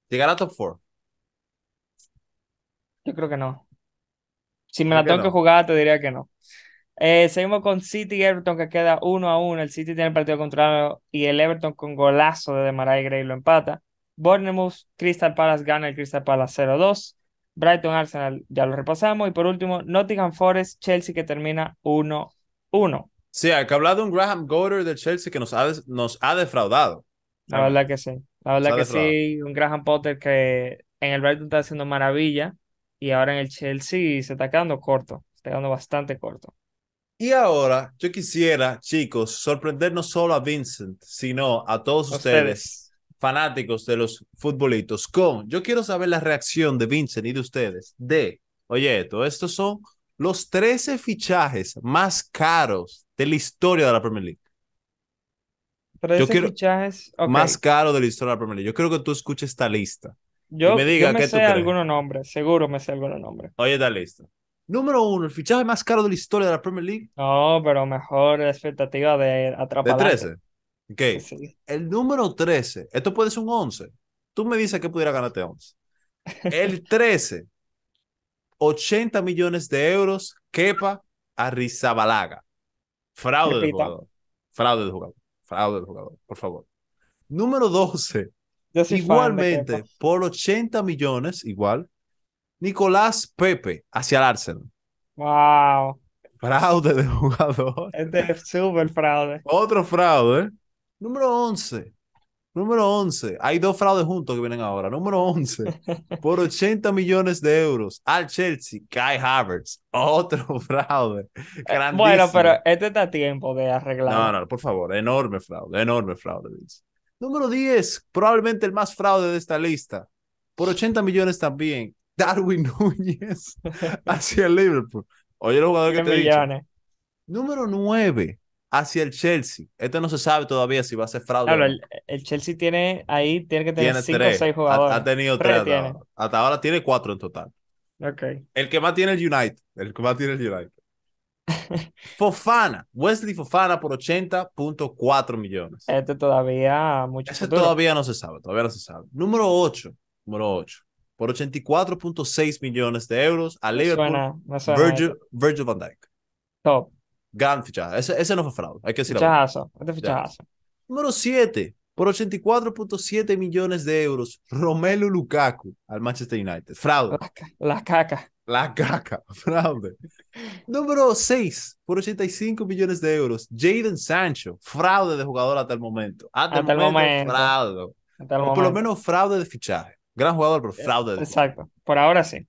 llegará a top 4. Yo creo que no. Si me la tengo que jugar, te diría que no. Eh, seguimos con City y Everton, que queda 1 a uno. El City tiene el partido controlado y el Everton con golazo de Demarai Gray lo empata. Bournemouth, Crystal Palace gana el Crystal Palace 0-2. Brighton Arsenal ya lo repasamos. Y por último, Nottingham Forest, Chelsea que termina 1-1. Sí, hay que de un Graham Potter de Chelsea que nos ha, nos ha defraudado. La verdad que sí. La verdad que sí, un Graham Potter que en el Brighton está haciendo maravilla y ahora en el Chelsea se está quedando corto, se está quedando bastante corto. Y ahora yo quisiera, chicos, sorprender no solo a Vincent, sino a todos ustedes, fanáticos de los futbolitos, con, yo quiero saber la reacción de Vincent y de ustedes, de, oye, esto, estos son los 13 fichajes más caros de la historia de la Premier League. 13 yo quiero, fichajes más caros de la historia de la Premier League. Yo quiero que tú escuches esta lista. Yo, me diga yo me sé algunos nombres, seguro me sé algunos nombres. Oye, está lista. Número uno, el fichaje más caro de la historia de la Premier League. No, pero mejor expectativa de atrapar. De 13. Ok. El número 13, esto puede ser un 11. Tú me dices que pudiera ganarte 11. El 13, (laughs) 80 millones de euros, quepa a Rizabalaga. Fraude del jugador. Fraude del jugador. Fraude del jugador, por favor. Número 12. Igualmente, por 80 millones, igual, Nicolás Pepe hacia el Arsenal. Wow. Fraude de jugador. Este es súper fraude. Otro fraude. Número 11. Número 11. Hay dos fraudes juntos que vienen ahora. Número 11. (laughs) Por 80 millones de euros al Chelsea, Kai Havertz. Otro (laughs) fraude. Bueno, pero este está tiempo de arreglar. No, no, por favor. Enorme fraude. Enorme fraude. Número 10. Probablemente el más fraude de esta lista. Por 80 millones también Darwin (laughs) Núñez hacia el Liverpool. Oye, el jugador que te millones. Número 9 hacia el Chelsea. Este no se sabe todavía si va a ser fraude. Claro, el, Chelsea tiene ahí, tiene que tener cinco o seis jugadores. Ha, tenido tres. Hasta, ahora tiene cuatro en total. Okay. El que más tiene el United. El que más tiene el United. (laughs) Fofana, Wesley Fofana por 80.4 millones. Este todavía mucho. Ese todavía no se sabe, todavía no se sabe. Número 8, número 8 por 84.6 millones de euros a Liverpool, suena, Virgil, van Dijk. Top. Gran fichaje. Ese, no fue fraude, hay que decirlo. Fichajazo, este fichajazo. Número 7, por 84.7 millones de euros, Romelu Lukaku al Manchester United. Fraude. La, caca. La caca, (laughs) fraude. Número 6, por 85 millones de euros, Jaden Sancho, fraude de jugador hasta el momento. Hasta, el, momento, fraude. Hasta el momento. por lo menos fraude de fichaje. Gran jugador, pero eh, fraude. Exacto. Por ahora sí.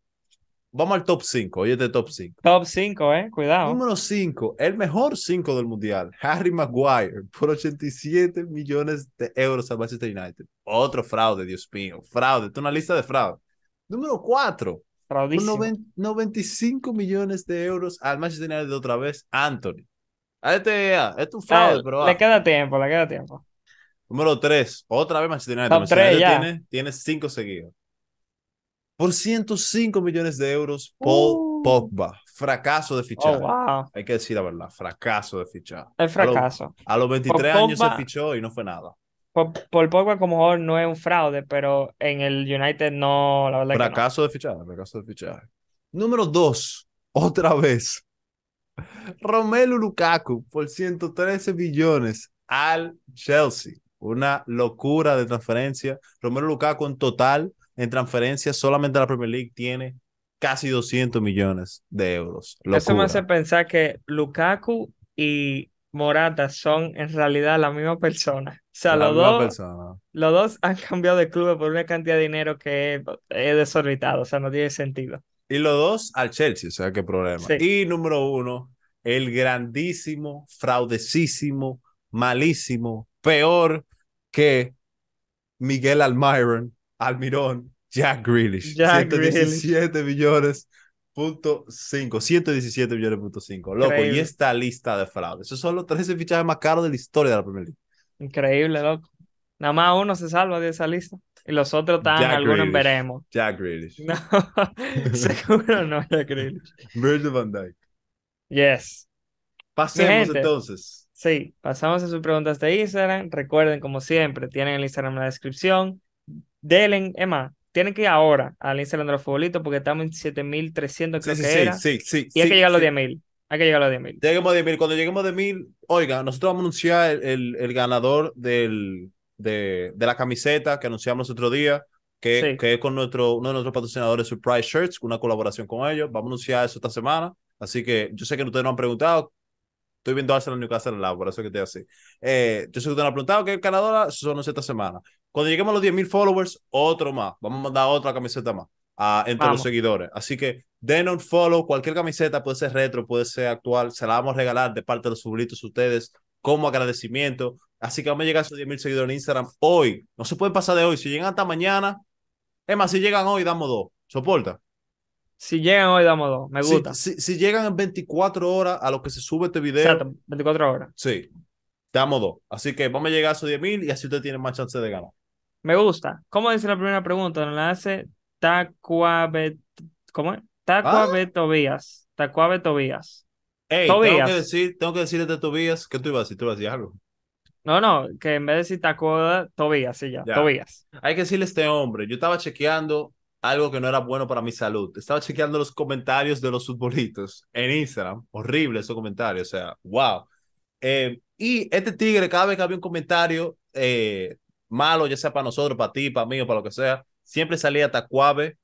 Vamos al top 5. Oye, este top 5. Top 5, eh. Cuidado. Número 5. El mejor 5 del mundial. Harry Maguire. Por 87 millones de euros al Manchester United. Otro fraude, Dios mío. Fraude. una lista de fraude. Número 4. 95 millones de euros al Manchester United otra vez. Anthony. A ah, este, ah, este, es un fraude, ah, pero. Le queda tiempo, le queda tiempo. Número 3, otra vez Manchester tiene, cinco seguidos. Por 105 millones de euros, Paul uh. Pogba. Fracaso de fichaje. Oh, Hay que decir la verdad, fracaso de fichaje. El fracaso. A, los 23 años se fichó y no fue nada. Paul, Pogba como jugador no es un fraude, pero en el United no, la verdad Fracaso de fichaje. fracaso de fichar. Número 2, otra vez. Romelu Lukaku por 113 millones al Chelsea. Una locura de transferencia. Romero Lukaku en total, en transferencia solamente la Premier League tiene casi 200 millones de euros. Eso me hace pensar que Lukaku y Morata son en realidad la misma persona. O sea, los dos, los dos han cambiado de club por una cantidad de dinero que es, desorbitado, o sea, no tiene sentido. Y los dos al Chelsea, o sea, qué problema. Y número uno, el grandísimo, fraudecísimo, malísimo, peor que Miguel Almiron, Almirón, Jack Grealish. 117 Grealish. millones. Punto 5, 117 millones punto 5. Loco, y esta lista de fraudes Esos son los 13 fichajes más caros de la historia de la Premier League. Increíble, loco. Nada más uno se salva de esa lista. Y los otros están, algunos veremos. Jack Grealish. No, (laughs) seguro no, Jack Grealish. Virgil van Dyke. Yes. Pasemos entonces Sí, pasamos a sus preguntas de Instagram. Recuerden, como siempre, tienen el Instagram en la descripción. Delen, Emma, tienen que ir ahora al Instagram de los futbolitos porque estamos en 7300, creo sí, que sí, Sí, y hay que llegar a los 10000. Hay que llegar a los 10.000. Lleguemos a 10.000. Cuando lleguemos a 10.000, oiga, nosotros vamos a anunciar el, el, ganador del, de, de, la camiseta que anunciamos otro día, que, que es con nuestro, uno de nuestros patrocinadores, Surprise Shirts, una colaboración con ellos. Vamos a anunciar eso esta semana. Así que yo sé que ustedes nos han preguntado Estoy viendo Arsenal Newcastle al lado, por eso que te así. Eh, yo sé que te han preguntado qué ganadora son esta semana. Cuando lleguemos a los 10.000 followers, otro más. Vamos a mandar otra camiseta más a, ah, entre los seguidores. Así que den un follow, cualquier camiseta, puede ser retro, puede ser actual, se la vamos a regalar de parte de los sublitos ustedes como agradecimiento. Así que vamos a llegar a esos 10.000 seguidores en Instagram hoy. No se puede pasar de hoy. Si llegan hasta mañana, es más, si llegan hoy, damos dos. ¿Soporta? Si llegan hoy, damos dos. Me gusta. Si, si, llegan en 24 horas a lo que se sube este video. Exacto, 24 horas. Sí. Damos dos. Así que vamos a llegar a esos 10.000 y así usted tiene más chance de ganar. Me gusta. ¿Cómo dice la primera pregunta? Nos la hace Tacuabe. ¿Cómo es? Tacuabe Tobías. Tacuabe Tobías. Ey, Tengo que, decir, tengo que decirle a Tobías que tú ibas a decir, tú ibas a algo. No, no, que en vez de decir Tacuabe Tobías, sí, ya, Tobías. Hay que decirle a este hombre. Yo estaba chequeando algo que no era bueno para mi salud. Estaba chequeando los comentarios de los futbolitos en Instagram. Horrible esos comentarios, o sea, wow. Eh, y este tigre, cada vez que había un comentario eh, malo, ya sea para nosotros, para ti, para mí o para lo que sea, siempre salía tacuave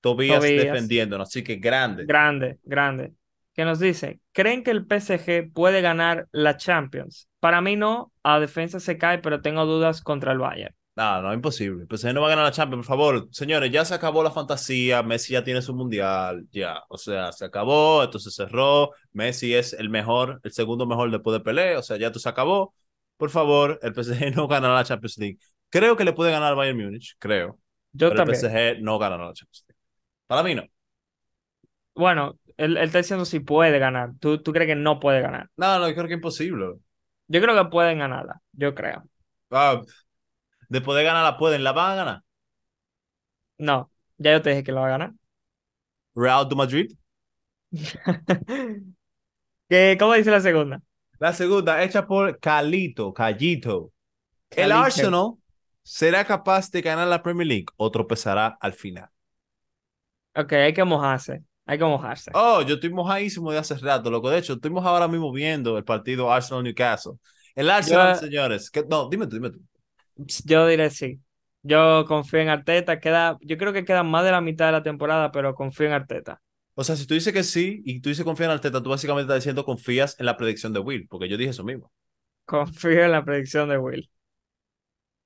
Tobías, defendiéndonos. Así que grande. Grande, grande. Que nos dice, ¿creen que el PSG puede ganar la Champions? Para mí no, a defensa se cae, pero tengo dudas contra el Bayern. No, no, imposible. PSG pues no va a ganar la Champions, por favor. Señores, ya se acabó la fantasía. Messi ya tiene su mundial. Ya, o sea, se acabó. entonces cerró. Messi es el mejor, el segundo mejor después de Pelé. O sea, ya tú se acabó. Por favor, el PSG (laughs) no ganará la Champions League. Creo que le puede ganar Bayern Múnich, creo. Yo pero también. El PSG no ganará la Champions League. Para mí no. Bueno, él, está diciendo si puede ganar. ¿Tú, ¿Tú crees que no puede ganar? No, no, yo creo que es imposible. Yo creo que pueden ganarla, yo creo. Ah, de poder ganar la pueden, ¿la van a ganar? No, ya yo te dije que la va a ganar. Real de Madrid. (laughs) ¿Qué, ¿Cómo dice la segunda? La segunda, hecha por Calito, Callito. El Arsenal será capaz de ganar la Premier League o tropezará al final. Ok, hay que mojarse. Hay que mojarse. Oh, yo estoy mojadísimo de hace rato, loco. De hecho, estuvimos ahora mismo viendo el partido Arsenal-Newcastle. El Arsenal, señores. no, dime tú, dime tú yo diré sí. Yo confío en Arteta. Queda, yo creo que queda más de la mitad de la temporada, pero confío en Arteta. O sea, si tú dices que sí y tú dices confía en Arteta, tú básicamente estás diciendo confías en la predicción de Will, porque yo dije eso mismo. Confío en la predicción de Will.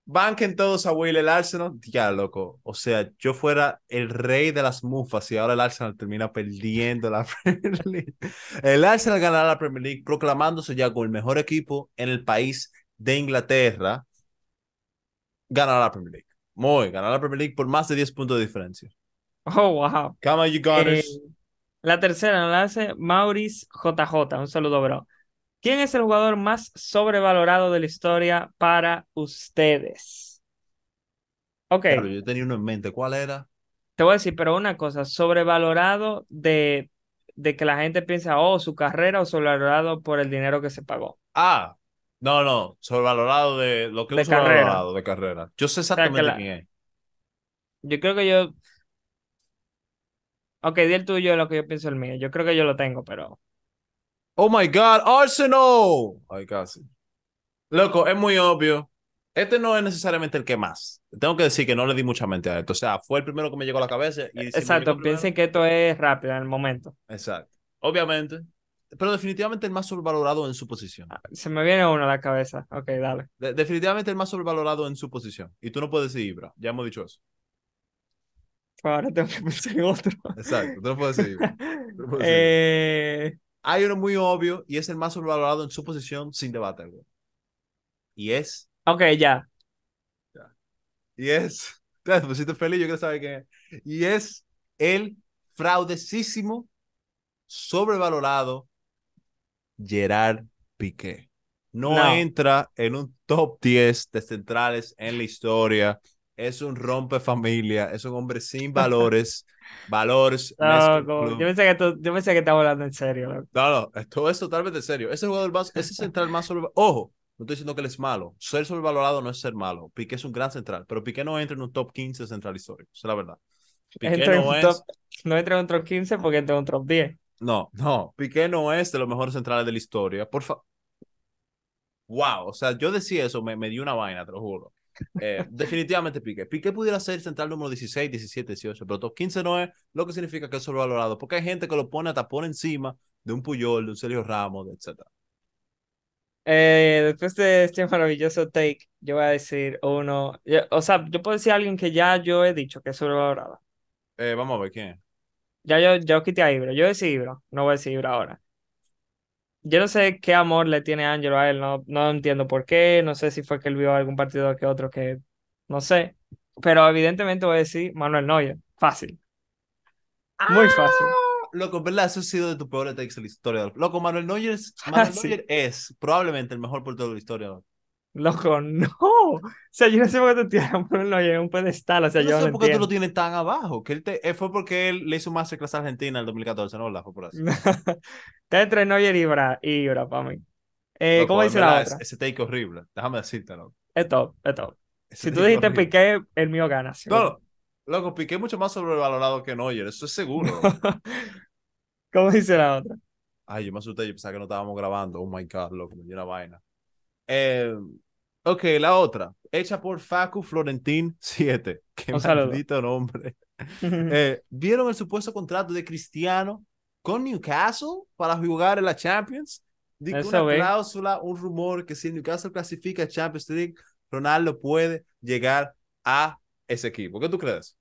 Banquen todos a Will el Arsenal. Ya, loco. O sea, yo fuera el rey de las mufas y ahora el Arsenal termina perdiendo la (laughs) Premier League. El Arsenal ganará la Premier League proclamándose ya como el mejor equipo en el país de Inglaterra ganará la Premier League. Muy, ganará la Premier League por más de 10 puntos de diferencia. Oh, wow. Come on, you eh, la tercera la hace Maurice JJ. Un saludo, bro. ¿Quién es el jugador más sobrevalorado de la historia para ustedes? Ok. Claro, yo tenía uno en mente. ¿Cuál era? Te voy a decir, pero una cosa, sobrevalorado de, de que la gente piensa, oh, su carrera o sobrevalorado por el dinero que se pagó. Ah, no, no, sobrevalorado de lo que de es sobrevalorado, de carrera. Yo sé exactamente quién es. Yo creo que yo. Ok, di el tuyo lo que yo pienso el mío. Yo creo que yo lo tengo, pero. Oh my God, Arsenal. Ay, casi. Loco, es muy obvio. Este no es necesariamente el que más. Tengo que decir que no le di mucha mente a esto. O sea, fue el primero que me llegó a la cabeza. Eh, exacto, piensen que esto es rápido en el momento. Exacto. Obviamente, pero definitivamente el más sobrevalorado en su posición. Ah, se me viene uno a la cabeza. Ok, dale. definitivamente el más sobrevalorado en su posición. Y tú no puedes decir bro. ya hemos dicho eso. Pues ahora tengo que (laughs) pensar en otro. Exacto, tú no puedes decir eh, Hay uno muy obvio y es el más sobrevalorado en su posición sin debate, güey. Y es. Ok, ya. Y es. Te pusiste feliz, yo que saber qué es. Y es el fraudecísimo sobrevalorado Gerard Piqué. No, entra en un top 10 de centrales en la historia. Es un rompe familia, es un hombre sin (laughs) valores. valores. yo, pensé que tú, hablando en serio. No, no, esto es totalmente serio. Ese jugador más, ese central más sobrevalorado. Ojo, no estoy diciendo que él es malo. Ser sobrevalorado no es ser malo. Piqué es un gran central, pero Piqué no entra en un top 15 central histórico. Esa es la verdad. no, no entra en un top 15 porque entra en un top 10. No, no, Piqué no es de los mejores centrales de la historia. Por Wow, o sea, yo decía eso, me, me dio una vaina, te lo juro. Eh, (laughs) definitivamente Piqué. Piqué pudiera ser central número 16, 17, 18, pero top 15 no es lo que significa que es sobrevalorado, porque hay gente que lo pone a tapón encima de un Puyol, de un Sergio Ramos, etc. Eh, después de este maravilloso take, yo voy a decir uno, o sea, yo puedo decir alguien que ya yo he dicho que es sobrevalorado. Eh, vamos a ver quién. Ya yo, yo quité a Ibro. Yo decidí Ibro. No voy a decir ahora. Yo no sé qué amor le tiene Ángelo a él. No, no entiendo por qué. No sé si fue que él vio algún partido que otro que. No sé. Pero evidentemente voy a decir Manuel Neuer. Fácil. Muy ah, fácil. loco, ¿verdad? Eso ha sido de tu peor texto de historiador. historia. Loco, Manuel (laughs) Neuer, es probablemente el mejor portero de la historia. Loco, no. O sea, yo no sé por qué te tienes un en un pedestal. O sea, yo no sé por qué tú lo tienes tan abajo. Que él te, eh, fue porque él le hizo más a Argentina en el 2014, ¿no? La fue por eso. (laughs) Está entre Neuer y Ibra, y Ibra para mí. Eh, ¿Cómo dice la otra? Ese take horrible. Déjame decirte, loco. Es top, es top. si tú dijiste Piqué, el mío gana. ¿sí? No, loco, Piqué mucho más sobrevalorado que noyer eso es seguro. (laughs) ¿Cómo dice la otra? Ay, yo me asusté, yo pensaba que no estábamos grabando. Oh my God, loco, me una vaina. Eh, Ok, la otra, hecha por Facu Florentín 7. (laughs) Qué Un maldito nombre. (laughs) Eh, ¿Vieron el supuesto contrato de Cristiano con Newcastle para jugar en la Champions? Dijo una cláusula, un rumor que si Newcastle clasifica a Champions League, Ronaldo puede llegar a ese equipo. ¿Qué tú crees?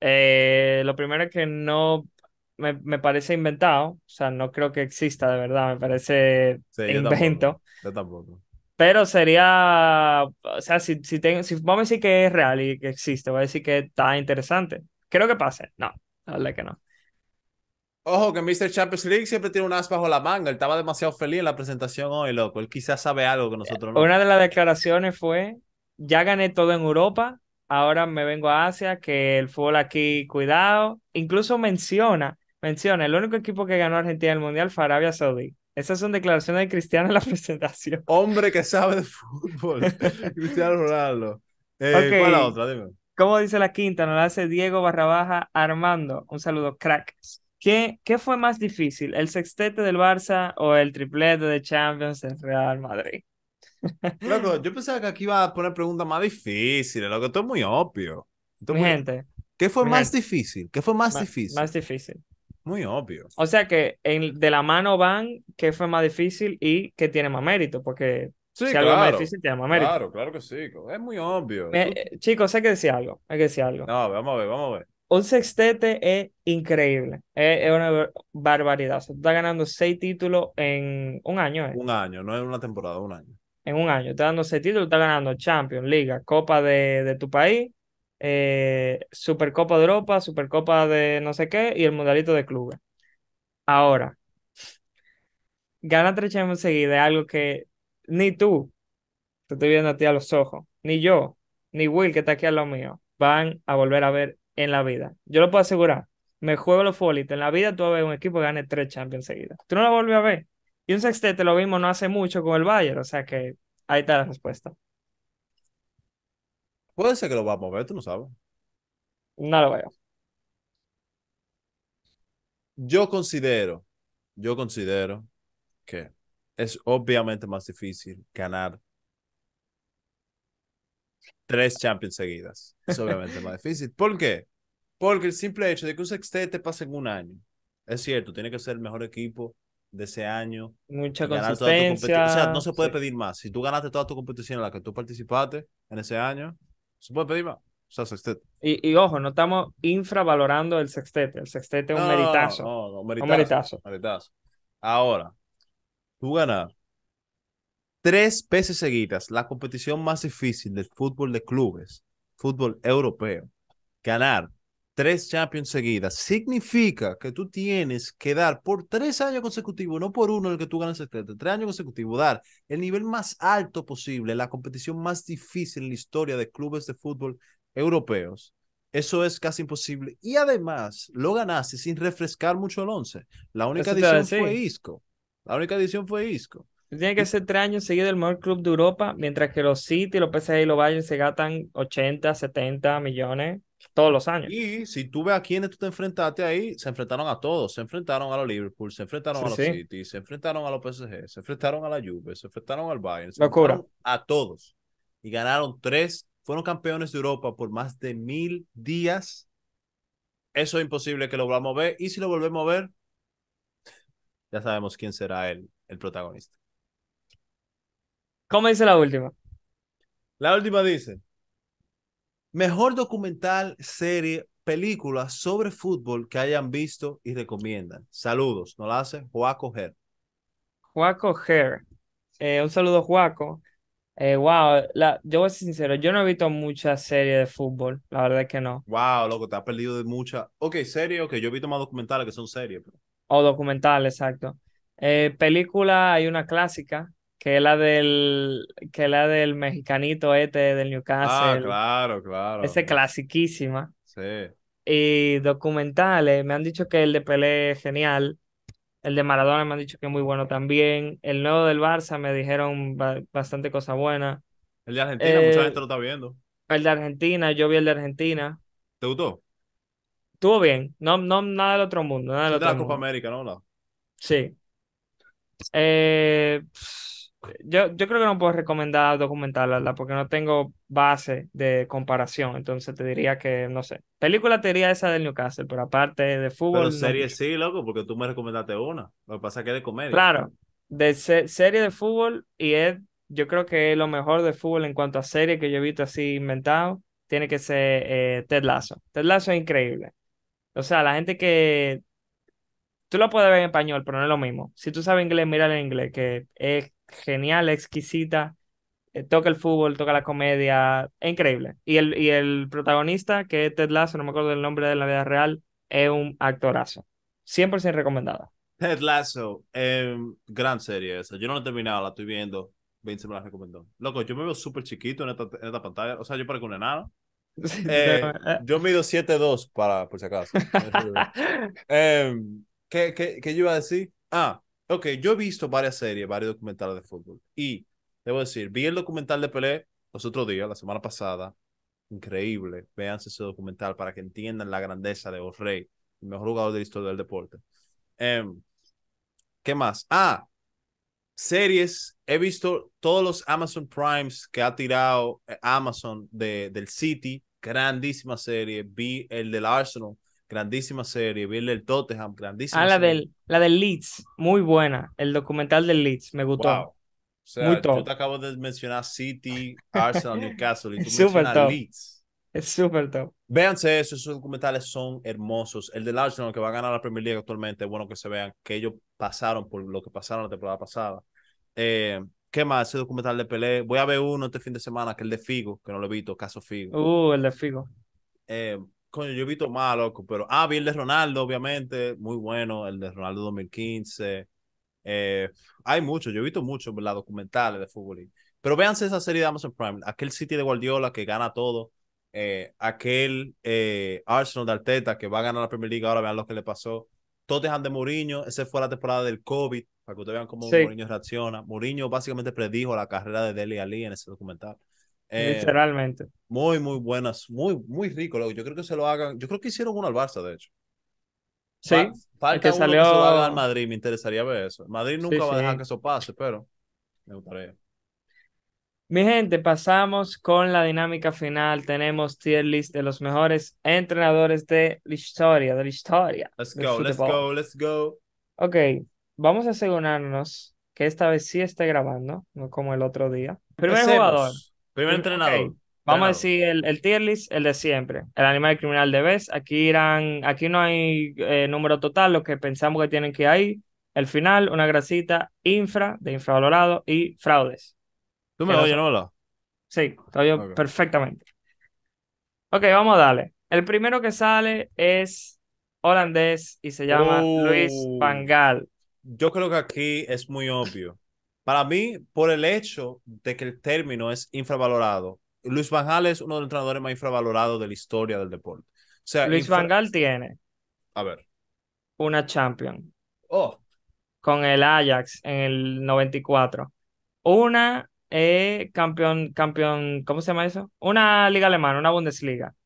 Eh, lo primero es que no me, parece inventado, o sea, no creo que exista de verdad, me parece invento. Yo tampoco. Pero sería, o sea, si, si, tengo, si vamos a decir que es real y que existe, voy a decir que está interesante. Creo que pase. No, la que no. Ojo, que Mr. Champions League siempre tiene un as bajo la manga. Él estaba demasiado feliz en la presentación hoy, loco. Él quizás sabe algo que nosotros no. Una de las declaraciones fue, ya gané todo en Europa, ahora me vengo a Asia, que el fútbol aquí, cuidado. Incluso menciona, menciona, el único equipo que ganó Argentina en el Mundial fue Arabia Saudí. Esas son declaraciones de Cristiano en la (laughs) presentación. Hombre que sabe de fútbol. (laughs) Cristiano Ronaldo. Eh, ¿Cuál la otra? ¿Cómo dice la quinta? Nos la hace Diego Barrabaja Armando. Un saludo, crack. ¿Qué, ¿Qué fue más difícil? ¿El sextete del Barça o el triplete de Champions en Real Madrid? (laughs) yo pensaba que aquí iba a poner preguntas más difíciles, lo que es muy obvio. Gente, ¿Qué fue más difícil? ¿Qué fue más difícil? Más difícil. Muy obvio. O sea que de la mano van que fue más difícil y que tiene más mérito, porque si algo es más difícil tiene más mérito. Claro, claro que sí, es muy obvio. Eh, chicos, hay que decir algo, hay que decir algo. No, vamos a ver, vamos a ver. Un sextete es increíble, es, una barbaridad. O estás ganando seis títulos en un año. ¿eh? Un año, no en una temporada, un año. En un año, estás dando seis títulos, está ganando Champions, Liga, Copa de, de tu país eh, Supercopa de Europa, Supercopa de no sé qué y el Mundialito de Clubes. Ahora, ganar tres Champions seguidas es algo que ni tú, te estoy viendo a ti a los ojos, ni yo, ni Will, que está aquí a lo mío, van a volver a ver en la vida. Yo lo puedo asegurar. Me juego los folitos. En la vida tú vas a ver un equipo que gane tres Champions seguidas. Tú no lo vuelves a ver. Y un sextete lo vimos no hace mucho con el Bayern. O sea que ahí está la respuesta. Puede ser que lo va a mover, tú no sabes. No lo veo. Yo considero, yo considero que es obviamente más difícil ganar tres Champions seguidas. Es obviamente más (laughs) difícil. ¿Por qué? Porque el simple hecho de que un te pase en un año, es cierto, tiene que ser el mejor equipo de ese año. Mucha consistencia. O sea, no se puede pedir más. Si tú ganaste toda tu competición en la que tú participaste en ese año, ¿Se puede pedir O sea, sextete. Y, ojo, no estamos infravalorando el sextete. El sextete es un meritazo. un meritazo. meritazo. Ahora, tú ganas tres veces seguidas la competición más difícil del fútbol de clubes, fútbol europeo. Ganar tres Champions seguidas, significa que tú tienes que dar por tres años consecutivos, no por uno en el que tú ganas el 30, tres años consecutivos, dar el nivel más alto posible, la competición más difícil en la historia de clubes de fútbol europeos. Eso es casi imposible. Y además, lo ganaste sin refrescar mucho el once. La única edición fue Isco. La única edición fue Isco. Tiene que ser tres años seguidos el mejor club de Europa, mientras que los City, los PSG y los Bayern se gastan 80, 70 millones todos los años. Y si tú ves a quienes tú te enfrentaste ahí, se enfrentaron a todos. Se enfrentaron a los Liverpool, se enfrentaron a los City, se enfrentaron a los PSG, se enfrentaron a la Juve, se enfrentaron al Bayern. Se Enfrentaron a todos. Y ganaron tres. Fueron campeones de Europa por más de mil días. Eso es imposible que lo volvamos a ver. Y si lo volvemos a ver, ya sabemos quién será el, el protagonista. ¿Cómo dice la última? La última dice, Mejor documental, serie, película sobre fútbol que hayan visto y recomiendan. Saludos, nos la hace Juaco Her. Joaco Her. Eh, un saludo, Juaco. Eh, wow, la, yo voy a ser sincero, yo no he visto muchas series de fútbol, la verdad es que no. Wow, loco, te has perdido de muchas. Ok, serie, ok, yo he visto más documentales que son series. O documentales, exacto. Eh, película, hay una clásica que es la del que la del mexicanito este del ah, Newcastle. Ah, claro, claro. Ese es clasiquísima. Sí. Y documentales, me han dicho que el de Pelé es genial. El de Maradona me han dicho que es muy bueno también. El nuevo del Barça me dijeron bastante cosa buena El de Argentina, mucha gente eh, lo está viendo. El de Argentina, yo vi el de Argentina. ¿Te gustó? Estuvo bien. No, no, nada del otro mundo. Nada de la Copa América, ¿no? Sí. Eh, yo, yo creo que no puedo recomendar documental, porque no tengo base de comparación. Entonces te diría que, no sé. Película te diría esa del Newcastle, pero aparte de fútbol. Pero serie sí, loco, porque tú me recomendaste una. Lo que pasa es que es de comedia. Claro, de serie de fútbol y es, yo creo que lo mejor de fútbol en cuanto a serie que yo he visto así inventado. Tiene que ser eh, Ted Lasso. Ted Lasso es increíble. O sea, la gente que tú lo puedes ver en español, pero no es lo mismo. Si tú sabes inglés, mira en inglés, que es genial, exquisita. Eh, toca el fútbol, toca la comedia, increíble. Y el, y el protagonista, que es Ted Lasso, no me acuerdo el nombre de la vida real, es un actorazo. 100% recomendado Ted Lasso, em, gran serie esa. Yo no la he terminado, la estoy viendo. Vince me la recomendó. Loco, yo me veo súper chiquito en esta, en esta, pantalla. O sea, yo parezco un nada (laughs) eh, eh, yo mido 7'2 para, por si acaso. (laughs) Em, ¿qué, qué, qué yo iba a decir? Ah, ok, yo he visto varias series, varios documentales de fútbol. Y debo decir, vi el documental de Pelé los otros días, la semana pasada. Increíble. Véanse ese documental para que entiendan la grandeza de Osrey, el mejor jugador de la historia del deporte. Em, ¿Qué más? Ah, series. He visto todos los Amazon Primes que ha tirado eh, Amazon de, del City. Grandísima serie. Vi el del Arsenal grandísima serie. Bill el Tottenham, grandísima ah, la Del, la del Leeds, muy buena. El documental del Leeds, me gustó. muy top. tú te acabo de mencionar City, Arsenal, Newcastle y (laughs) tú mencionas Leeds. Es súper top. Véanse eso, esos documentales son hermosos. El del Arsenal que va a ganar la Premier League actualmente, es bueno que se vean que ellos pasaron por lo que pasaron la temporada pasada. Eh, ¿Qué más? Ese documental de Pelé. Voy a ver uno este fin de semana, que es el de Figo, que no lo he visto, caso Figo. Uh, el de Figo. Eh, coño, yo he visto más, pero, ah, vi el de Ronaldo, obviamente, muy bueno, el de Ronaldo 2015. Eh, hay muchos, yo he visto muchos, las Documentales de fútbol. Pero véanse esa serie de Amazon Prime, aquel City de Guardiola que gana todo, eh, aquel eh, Arsenal de Arteta que va a ganar la Premier League, ahora vean lo que le pasó. Tottenham de Mourinho, esa fue la temporada del COVID, para que ustedes vean cómo Mourinho reacciona. Mourinho básicamente predijo la carrera de Deli Ali en ese documental. Eh, Literalmente. Muy, muy buenas, muy, muy rico. Yo creo que se lo hagan. Yo creo que hicieron uno al Barça, de hecho. Sí. que salió... al Madrid, me interesaría ver eso. Madrid nunca va a dejar que eso pase, pero me gustaría. Mi gente, pasamos con la dinámica final. Tenemos tier list de los mejores entrenadores de la historia, de la historia. Let's go, let's go, let's go. Ok, vamos a asegurarnos que esta vez sí esté grabando, no como el otro día. Primer jugador. Primer entrenador. Vamos a decir el, el, tier list, el de siempre. El animal criminal de vez. Aquí irán, aquí no hay eh, número total, lo que pensamos que tienen que ir ahí. El final, una grasita, infra, de infravalorado y fraudes. ¿Tú me oyes, no? Sí, te oigo perfectamente. Ok, vamos a darle. El primero que sale es holandés y se llama Luis Pangal. Oh. Yo creo que aquí es muy obvio. Para mí, por el hecho de que el término es infravalorado, Luis Van es uno de los entrenadores más infravalorados de la historia del deporte. O sea, Luis Van Gaal tiene. A ver. Una Champion. Oh. Con el Ajax en el 94. Una eh, campeón, campeón, ¿cómo se llama eso? Una liga alemana, una Bundesliga.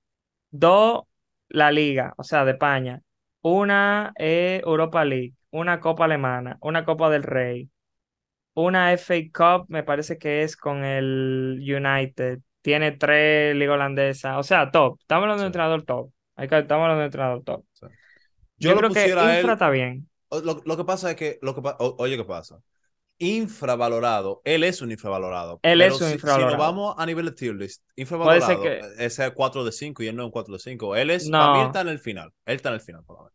Dos, la liga, o sea, de España. Una eh, Europa League, una Copa Alemana, una Copa del Rey, una FA Cup, me parece que es con el United. Tiene tres liga holandesa. O sea, top. Estamos hablando de un entrenador top. Estamos hablando de entrenador top. Yo, Yo creo que Infra está bien. Lo, que pasa es que, lo que oye, ¿qué pasa? Infravalorado, él es un infravalorado. Él es un si, infravalorado. Si, nos vamos a nivel de tier list, infravalorado, eh, ese es 4 de 5 y él no es un 4 de 5. Él es, no. está en el final. Él está en el final, por lo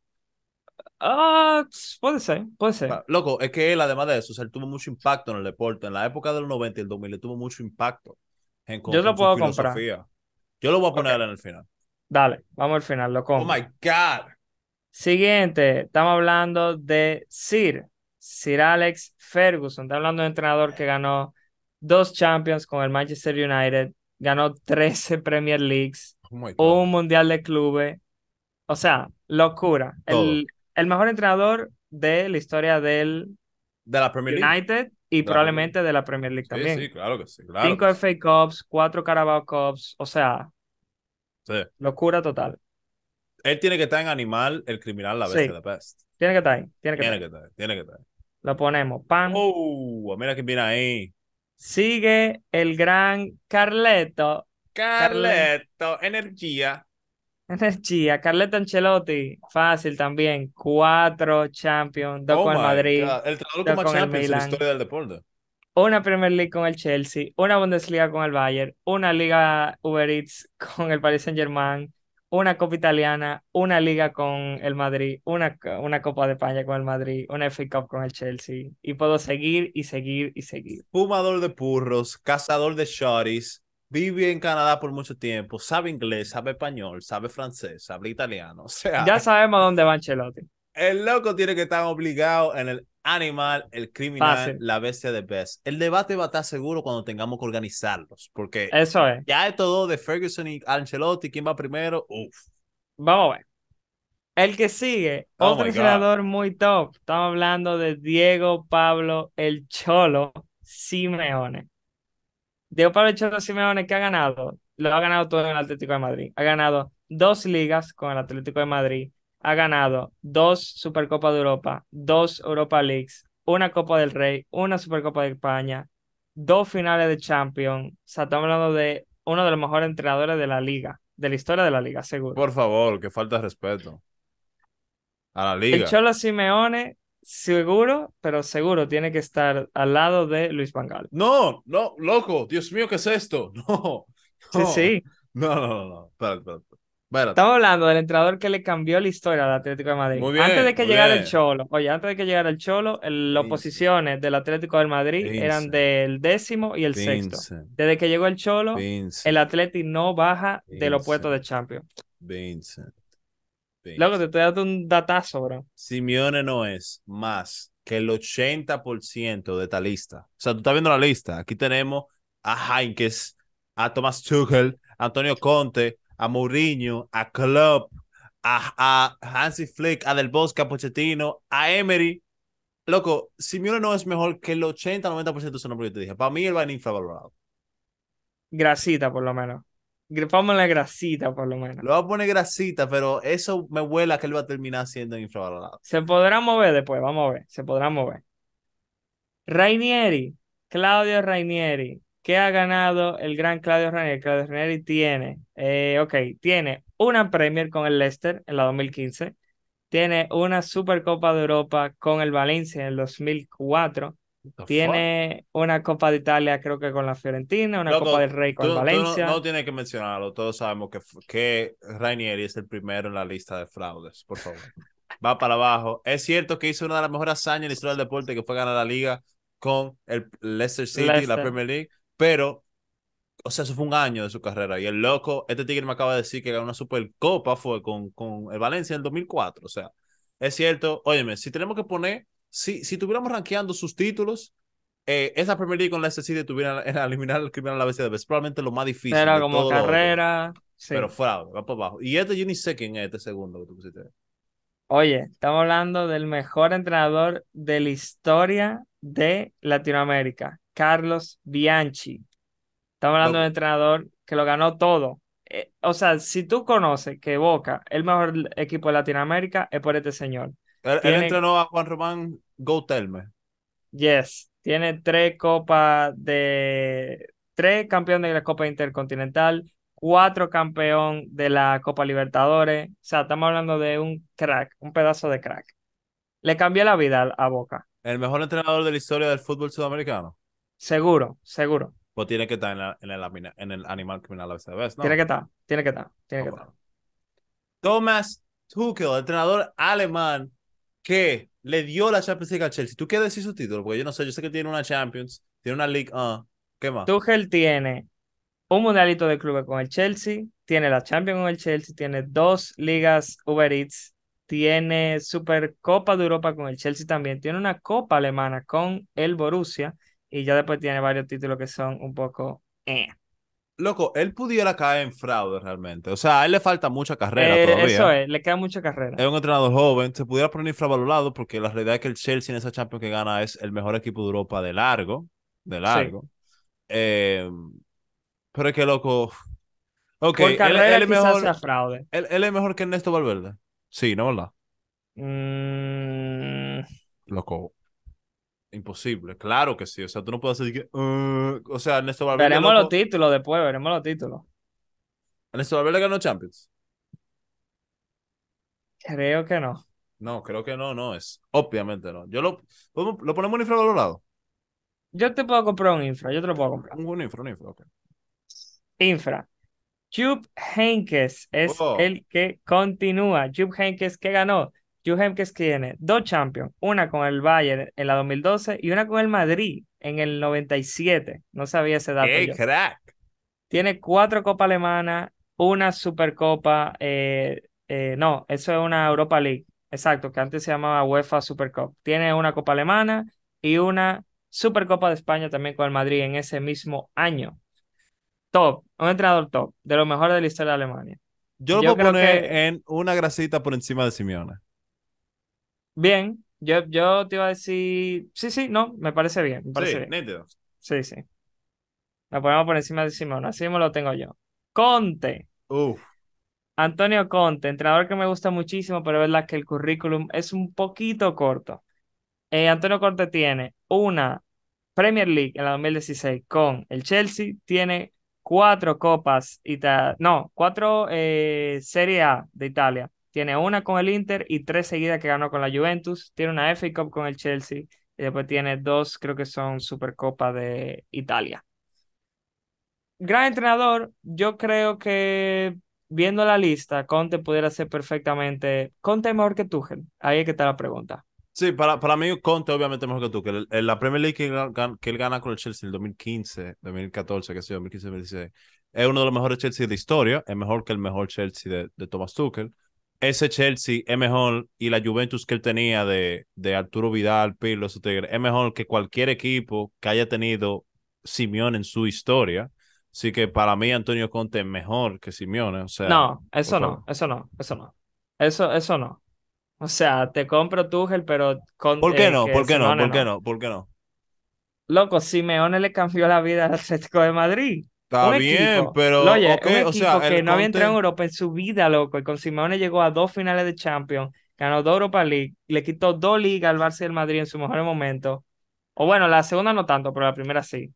Ah, puede ser, puede ser. Loco, es que él, además de eso, o tuvo mucho impacto en el deporte. En la época del 90 y el 2000, él tuvo mucho impacto. En, Yo lo puedo comprar. Yo lo voy a poner en el final. Dale, vamos al final, lo Oh my God. Siguiente, estamos hablando de Sir, Sir Alex Ferguson. Estamos hablando de un entrenador que ganó dos Champions con el Manchester United, ganó 13 (laughs) Premier Leagues, oh un Mundial de Clubes. O sea, locura. El, el mejor entrenador de la historia del de la Premier United y probablemente de la Premier League también. Sí, claro que sí. 5 FA Cups, cuatro Carabao Cups, o sea, sí. locura total. Él tiene que estar en Animal, el criminal, la bestia, de la peste. Tiene que estar ahí, tiene que, estar. Tiene que estar, Lo ponemos, pan. Oh, mira quién viene ahí. Sigue el gran Carleto, Carleto. energía energía, (laughs) Carleto Ancelotti, fácil también. Cuatro Champions, dos oh con el Madrid. El dos con el historia del deporte. Una Premier League con el Chelsea, una Bundesliga con el Bayern, una Liga Uber (laughs) con el Paris Saint Germain, una Copa Italiana, una Liga con el Madrid, una, una Copa de España con el Madrid, una FA Cup con el Chelsea. Y puedo seguir y seguir y seguir. Fumador de purros, cazador de shorties, vive en Canadá por mucho tiempo, sabe inglés, sabe español, sabe francés, sabe italiano. (laughs) ya (laughs) sabemos dónde va Ancelotti. El loco tiene que estar obligado en el animal, el criminal, la bestia de Best. El debate va a estar seguro cuando tengamos que organizarlos, porque ya es todo de Ferguson y Ancelotti, ¿quién va primero? Uf. Vamos a ver. El que sigue, oh otro entrenador muy top. Estamos hablando de Diego Pablo El Cholo Simeone. Diego Pablo Cholo Simeone, que ha ganado? Lo ha ganado todo en el Atlético de Madrid. Ha ganado dos ligas con el Atlético de Madrid. Ha ganado dos Supercopas de Europa, dos Europa Leagues, una Copa del Rey, una Supercopa de España, dos finales de Champions. O sea, estamos hablando de uno de los mejores entrenadores de la liga, de la historia de la liga, seguro. Por favor, que falta respeto. A la liga. Simeone seguro, pero seguro tiene que estar al lado de Luis Vangal. No, no, loco, Dios mío, ¿qué es esto? (laughs) No. Sí, sí. No, no, no, Estamos hablando del entrenador que le cambió la historia al Atlético de Madrid. antes de que llegara el Cholo, oye, antes de que llegara el Cholo, las posiciones del Atlético de Madrid eran del décimo y el sexto. Desde que llegó el Cholo, el Atlético no baja de los puestos de Champions. Vincent. Loco, te estoy dando un datazo, bro. Simeone no es más que el 80% de esta lista. O sea, tú estás viendo la lista. Aquí tenemos a Heinkes, a Thomas Tuchel, a Antonio Conte, a Mourinho, a Klopp, a, Hansi Flick, a Del Bosque, a Pochettino, a Emery. Loco, Simeone no es mejor que el 80-90% de su nombre que te dije. Para mí el va en infravalorado. Grasita, por lo menos la grasita, por lo menos. Lo va a poner grasita, pero eso me vuela que él va a terminar siendo infravalorado. Se podrá mover después, vamos a ver. Se podrá mover. Rainieri, Claudio Rainieri. ¿Qué ha ganado el gran Claudio Rainieri? Claudio Rainieri tiene, eh, ok, tiene una Premier con el Leicester en la 2015. Tiene una Supercopa de Europa con el Valencia en el 2004 tiene una Copa de Italia, creo que con la Fiorentina, una Copa del Rey con Valencia. no, tiene que mencionarlo, todos sabemos que, que Rainieri es el primero en la lista de fraudes, por favor. Va para abajo. Es cierto que hizo una de las mejores hazañas en la historia del deporte, que fue ganar la liga con el Leicester City, la Premier League, pero, o sea, eso fue un año de su carrera. Y el loco, este tigre me acaba de decir que ganó una Supercopa, fue con, con el Valencia en el 2004, o sea. Es cierto, óyeme, si tenemos que poner si, si tuviéramos rankeando sus títulos, eh, esa primera League con la SC tuviera (laughs) eliminar el criminal a la vez probablemente lo más difícil. Era como carrera. Pero fuera, va para abajo. Y este, yo ni sé quién es este segundo que tú pusiste. Oye, estamos hablando del mejor entrenador de la historia de Latinoamérica, Carlos Bianchi. Estamos hablando de un entrenador que lo ganó todo. Eh, o sea, si tú conoces que Boca, el mejor equipo de Latinoamérica, es por este señor. él entrenó a Juan Román Go Tell Me. Yes, tiene tres copas de. Tres campeón de la Copa Intercontinental, cuatro campeón de la Copa Libertadores. O sea, estamos hablando de un crack, un pedazo de crack. Le cambió la vida a Boca. ¿El mejor entrenador de la historia del fútbol sudamericano? Seguro, seguro. Pues tiene que estar en, el, en el, Animal Criminal ¿no? Tiene que estar, tiene que estar, tiene ah, que estar. Thomas Tuchel, entrenador alemán, que le dio la Champions League al Chelsea. ¿Tú qué decir su título? Porque yo no sé, yo sé que tiene una Champions, tiene una League, uh, ¿qué más? Tuchel tiene un mundialito de clubes con el Chelsea, tiene la Champions con el Chelsea, tiene dos ligas Uber Eats, tiene Supercopa de Europa con el Chelsea también, tiene una Copa Alemana con el Borussia y ya después tiene varios títulos que son un poco... Eh. Loco, él pudiera caer en fraude realmente. O sea, a él le falta mucha carrera eh, todavía. Eso es, le queda mucha carrera. Es un entrenador joven, se pudiera poner infravalorado porque la realidad es que el Chelsea en esa Champions que gana es el mejor equipo de Europa de largo. De largo. Em, pero es que, loco. Ok, él, es mejor, Él, es mejor que Ernesto Valverde. Sí, ¿no? ¿Verdad? Mm. Loco, Imposible, claro que sí. O sea, tú no puedes decir que. Ah", o sea, Ernesto Valverde. Veremos los títulos después, veremos los títulos. ¿Ernesto Valverde ganó Champions? Creo que no. No, creo que no, no es. Obviamente no. Yo lo, lo ponemos un infra lados Yo te puedo comprar un infra, yo te lo puedo comprar. Un, infra, un infra, ok. Infra. Jupp Henkes es oh. el que continúa. Jupp Henkes que ganó Juhemkes tiene dos Champions, una con el Bayern en la 2012 y una con el Madrid en el 97. No sabía ese dato. ¡Qué crack! Tiene cuatro Copas Alemanas, una Supercopa, eh, eh, no, eso es una Europa League, exacto, que antes se llamaba UEFA Supercopa. Tiene una Copa Alemana y una Supercopa de España también con el Madrid en ese mismo año. Top, un entrenador top, de lo mejor de la historia de Alemania. Yo, lo a poner en una grasita por encima de Simeone. Bien, yo, yo te iba a decir. Sí, sí, no, me parece bien. Me parece sí, Sí, sí. Lo ponemos por encima de Simón. Así me lo tengo yo. Conte. Uf. Antonio Conte, entrenador que me gusta muchísimo, pero es verdad que el currículum es un poquito corto. Eh, Antonio Conte tiene una Premier League en la 2016 con el Chelsea, tiene cuatro copas, Ita no, cuatro eh, Serie A de Italia, tiene una con el Inter y tres seguidas que ganó con la Juventus. Tiene una FA Cup con el Chelsea. Y después tiene dos, creo que son Supercopa de Italia. Gran entrenador. Yo creo que viendo la lista, Conte pudiera ser perfectamente. Conte mejor que Tuchel. Ahí es que está la pregunta. Sí, para, para mí Conte obviamente mejor que tú, la Premier League que, él gana con el Chelsea en el 2015, 2014, que sé 2015-2016, es uno de los mejores Chelsea de historia, es mejor que el mejor Chelsea de, de Thomas Tuchel ese Chelsea es mejor y la Juventus que él tenía de, de Arturo Vidal, Pirlo, es mejor que cualquier equipo que haya tenido Simeón en su historia. Así que para mí Antonio Conte es mejor que Simeone. O sea, no, eso no, eso no, eso no. Eso, eso no. O sea, te compro Tuchel, pero eh, ¿Por qué no? ¿Por qué no? ¿Por qué no? ¿Por qué no? Loco, Simeone le cambió la vida al Atlético de Madrid. Está bien, pero. que no había entrado en Europa en su vida, loco. Y con Simone llegó a dos finales de Champions, ganó dos Europa League, le quitó dos ligas al Barça y al Madrid en su mejor momento. O bueno, la segunda no tanto, pero la primera sí. O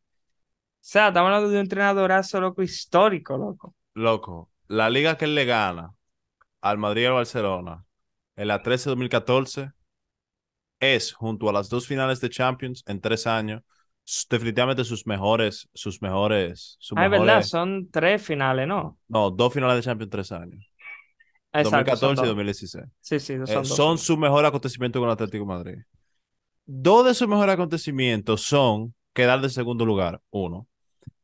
sea, estamos hablando de un entrenadorazo, loco, histórico, loco. Loco, la liga que él le gana al Madrid y al Barcelona en la 13-2014 es, junto a las dos finales de Champions en tres años, definitivamente sus mejores, sus mejores. ah, es verdad, son tres finales, ¿no? No, dos finales de Champions tres años. 2014 y 2016. Sí, sí, eh, son, son sus mejores acontecimientos con Atlético Madrid. Dos de sus mejores acontecimientos son quedar de segundo lugar, uno.